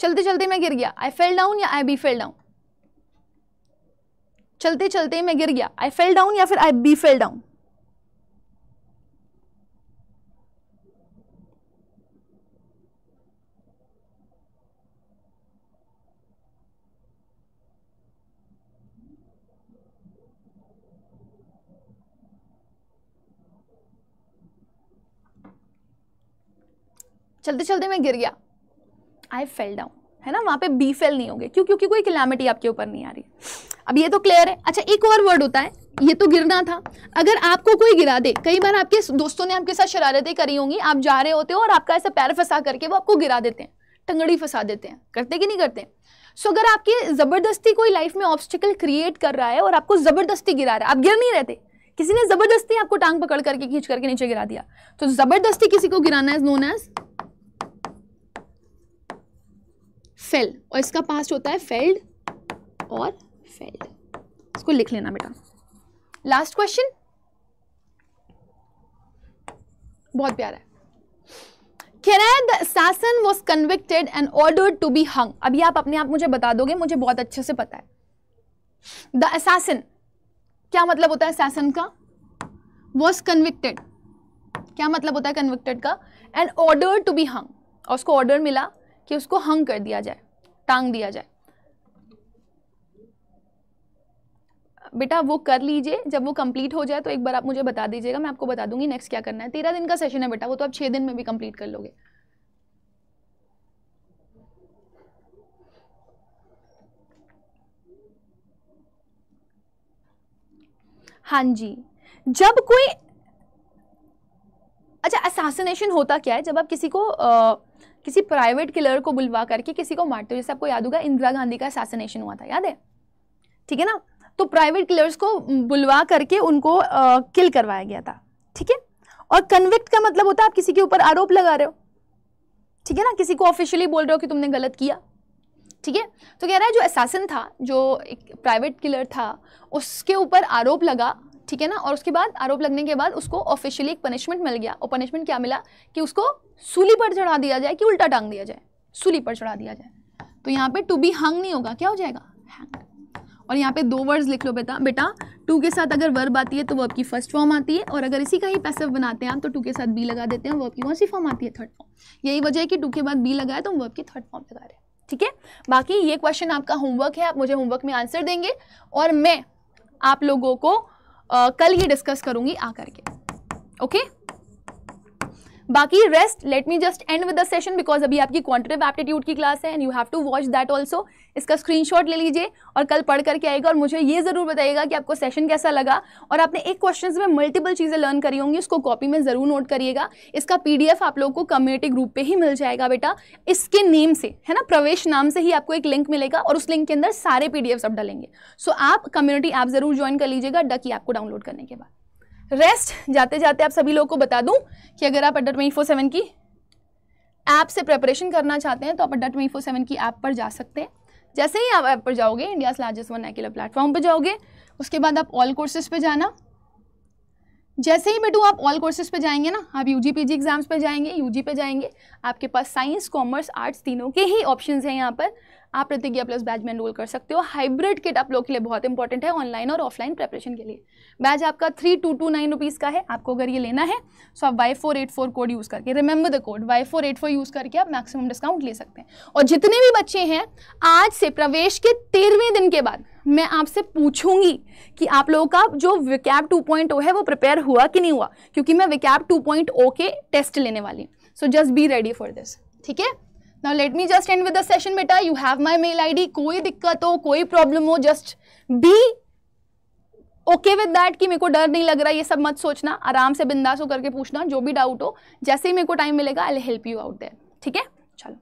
चलते चलते मैं गिर गया आई फेल डाउन या आई बी फेल डाउन चलते चलते मैं गिर गया आई फेल डाउन या फिर आई बी फेल डाउन चलते चलते मैं गिर गया आई फेल डाउन है ना वहाँ पे बी फेल नहीं होगी क्यों क्योंकि कोई क्लैमिटी आपके ऊपर नहीं आ रही अब ये तो क्लियर है अच्छा एक और वर्ड होता है ये तो गिरना था अगर आपको कोई गिरा दे कई बार आपके दोस्तों ने आपके साथ शरारतें करी होंगी आप जा रहे होते हो और आपका ऐसा पैर फंसा करके वो आपको गिरा देते हैं टंगड़ी फंसा देते हैं करते कि नहीं करते सो अगर आपके ज़बरदस्ती कोई लाइफ में ऑब्स्टिकल क्रिएट कर रहा है और आपको ज़बरदस्ती गिरा रहा है आप गिर नहीं रहते किसी ने ज़बरदस्ती आपको टांग पकड़ करके खींच करके नीचे गिरा दिया तो ज़बरदस्ती किसी को गिराना है नोन एज फेल और इसका पास्ट होता है फेल्ड और फेल्ड इसको लिख लेना बेटा लास्ट क्वेश्चन बहुत प्यारा है खेरैद सासन was convicted and order to be hung अभी आप अपने आप मुझे बता दोगे मुझे बहुत अच्छे से पता है द असासन क्या मतलब होता है सासन का वॉज कन्विक्टेड क्या मतलब होता है कन्विक्टेड का and order to be hung और उसको ऑर्डर मिला कि उसको हंग कर दिया जाए टांग दिया जाए बेटा वो कर लीजिए जब वो कंप्लीट हो जाए तो एक बार आप मुझे बता दीजिएगा मैं आपको बता दूंगी नेक्स्ट क्या करना है तेरह दिन का सेशन है बेटा वो तो आप छः दिन में भी कंप्लीट कर लोगे हाँ जी जब कोई अच्छा असासिनेशन होता क्या है जब आप किसी को आ, किसी प्राइवेट किलर को बुलवा करके किसी को मारते हो जैसे आपको याद होगा इंदिरा गांधी का असासिनेशन हुआ था याद है ठीक है ना तो प्राइवेट किलर्स को बुलवा करके उनको आ, किल करवाया गया था ठीक है और कन्विक्ट का मतलब होता है आप किसी के ऊपर आरोप लगा रहे हो ठीक है ना किसी को ऑफिशियली बोल रहे हो कि तुमने गलत किया ठीक है तो कह रहा है जो एसासन था जो एक प्राइवेट किलर था उसके ऊपर आरोप लगा ठीक है ना और उसके बाद आरोप लगने के बाद उसको ऑफिशियली एक पनिशमेंट मिल गया और पनिशमेंट क्या मिला कि उसको सूली पर चढ़ा दिया जाए कि उल्टा टांग दिया जाए सूली पर चढ़ा दिया जाए तो यहाँ पे टू बी हंग नहीं होगा क्या हो जाएगा हैंग और यहाँ पे दो वर्ड्स लिख लो बेटा बेटा टू के साथ अगर वर्ब आती है तो वर्ब की फर्स्ट फॉर्म आती है और अगर इसी का ही पैसिव बनाते हैं आप तो टू के साथ बी लगा देते हैं वर्ब की कौन सी फॉर्म आती है थर्ड फॉर्म यही वजह है कि टू के बाद बी लगाए तो हम वर्ब की थर्ड फॉर्म लगा रहे हैं ठीक है बाकी ये क्वेश्चन आपका होमवर्क है आप मुझे होमवर्क में आंसर देंगे और मैं आप लोगों को आ, कल ये डिस्कस करूंगी आ के ओके बाकी rest let me just end with the session because अभी आपकी क्वांटिटिव एप्टीट्यूड की क्लास है and you have to watch that also इसका स्क्रीनशॉट ले लीजिए और कल पढ़ करके आएगा और मुझे ये ज़रूर बताइएगा कि आपको सेशन कैसा लगा और आपने एक क्वेश्चन में मल्टीपल चीज़ें लर्न करी होंगी उसको कॉपी में ज़रूर नोट करिएगा इसका पी आप लोग को कम्युनिटी ग्रुप पर ही मिल जाएगा बेटा इसके नेम से है ना प्रवेश नाम से ही आपको एक लिंक मिलेगा और उस लिंक के अंदर सारे पी आप डालेंगे सो so, आप कम्युनिटी ऐप ज़रूर ज्वाइन कर लीजिएगा डकी आपको डाउनलोड करने के बाद रेस्ट जाते जाते आप सभी लोगों को बता दूं कि अगर आप अड्डा ट्वेंटी फोर सेवन की ऐप से प्रेपरेशन करना चाहते हैं तो आप अड्डा ट्वेंटी फोर सेवन की ऐप पर जा सकते हैं जैसे ही आप ऐप पर जाओगे इंडियाज लार्जेस्ट वन एक्ला प्लेटफॉर्म पर जाओगे उसके बाद आप ऑल कोर्सेज पर जाना जैसे ही बेटू आप ऑल कोर्सेज पर जाएंगे ना आप U G P G exams पर जाएंगे यू जी पे जाएंगे आपके पास साइंस कॉमर्स आर्ट्स तीनों के ही ऑप्शन हैं यहाँ पर आप प्रतिज्ञा प्लस बैच में एनरोल कर सकते हो हाइब्रिड किट आप लोग के लिए बहुत इंपॉर्टेंट है ऑनलाइन और ऑफलाइन प्रेपरेशन के लिए बैच आपका three two two nine rupees का है आपको अगर ये लेना है सो तो आप Y four eight four code use करके remember the code Y four eight four use करके आप मैक्सिमम डिस्काउंट ले सकते हैं और जितने भी बच्चे हैं आज से प्रवेश के तेरहवें दिन के बाद मैं आपसे पूछूंगी कि आप लोगों का जो विकैप ओ oh है वो प्रिपेयर हुआ कि नहीं हुआ क्योंकि मैं विकैप ओ oh के टेस्ट लेने वाली हूँ so just be ready for this ठीक है now let me just end with the session बेटा you have my mail ID कोई दिक्कत हो कोई प्रॉब्लम हो just be okay with that कि मेरे को डर नहीं लग रहा ये सब मत सोचना आराम से बिंदास होकर के पूछना जो भी डाउट हो जैसे ही मेरे को टाइम मिलेगा I help you out there ठीक है चलो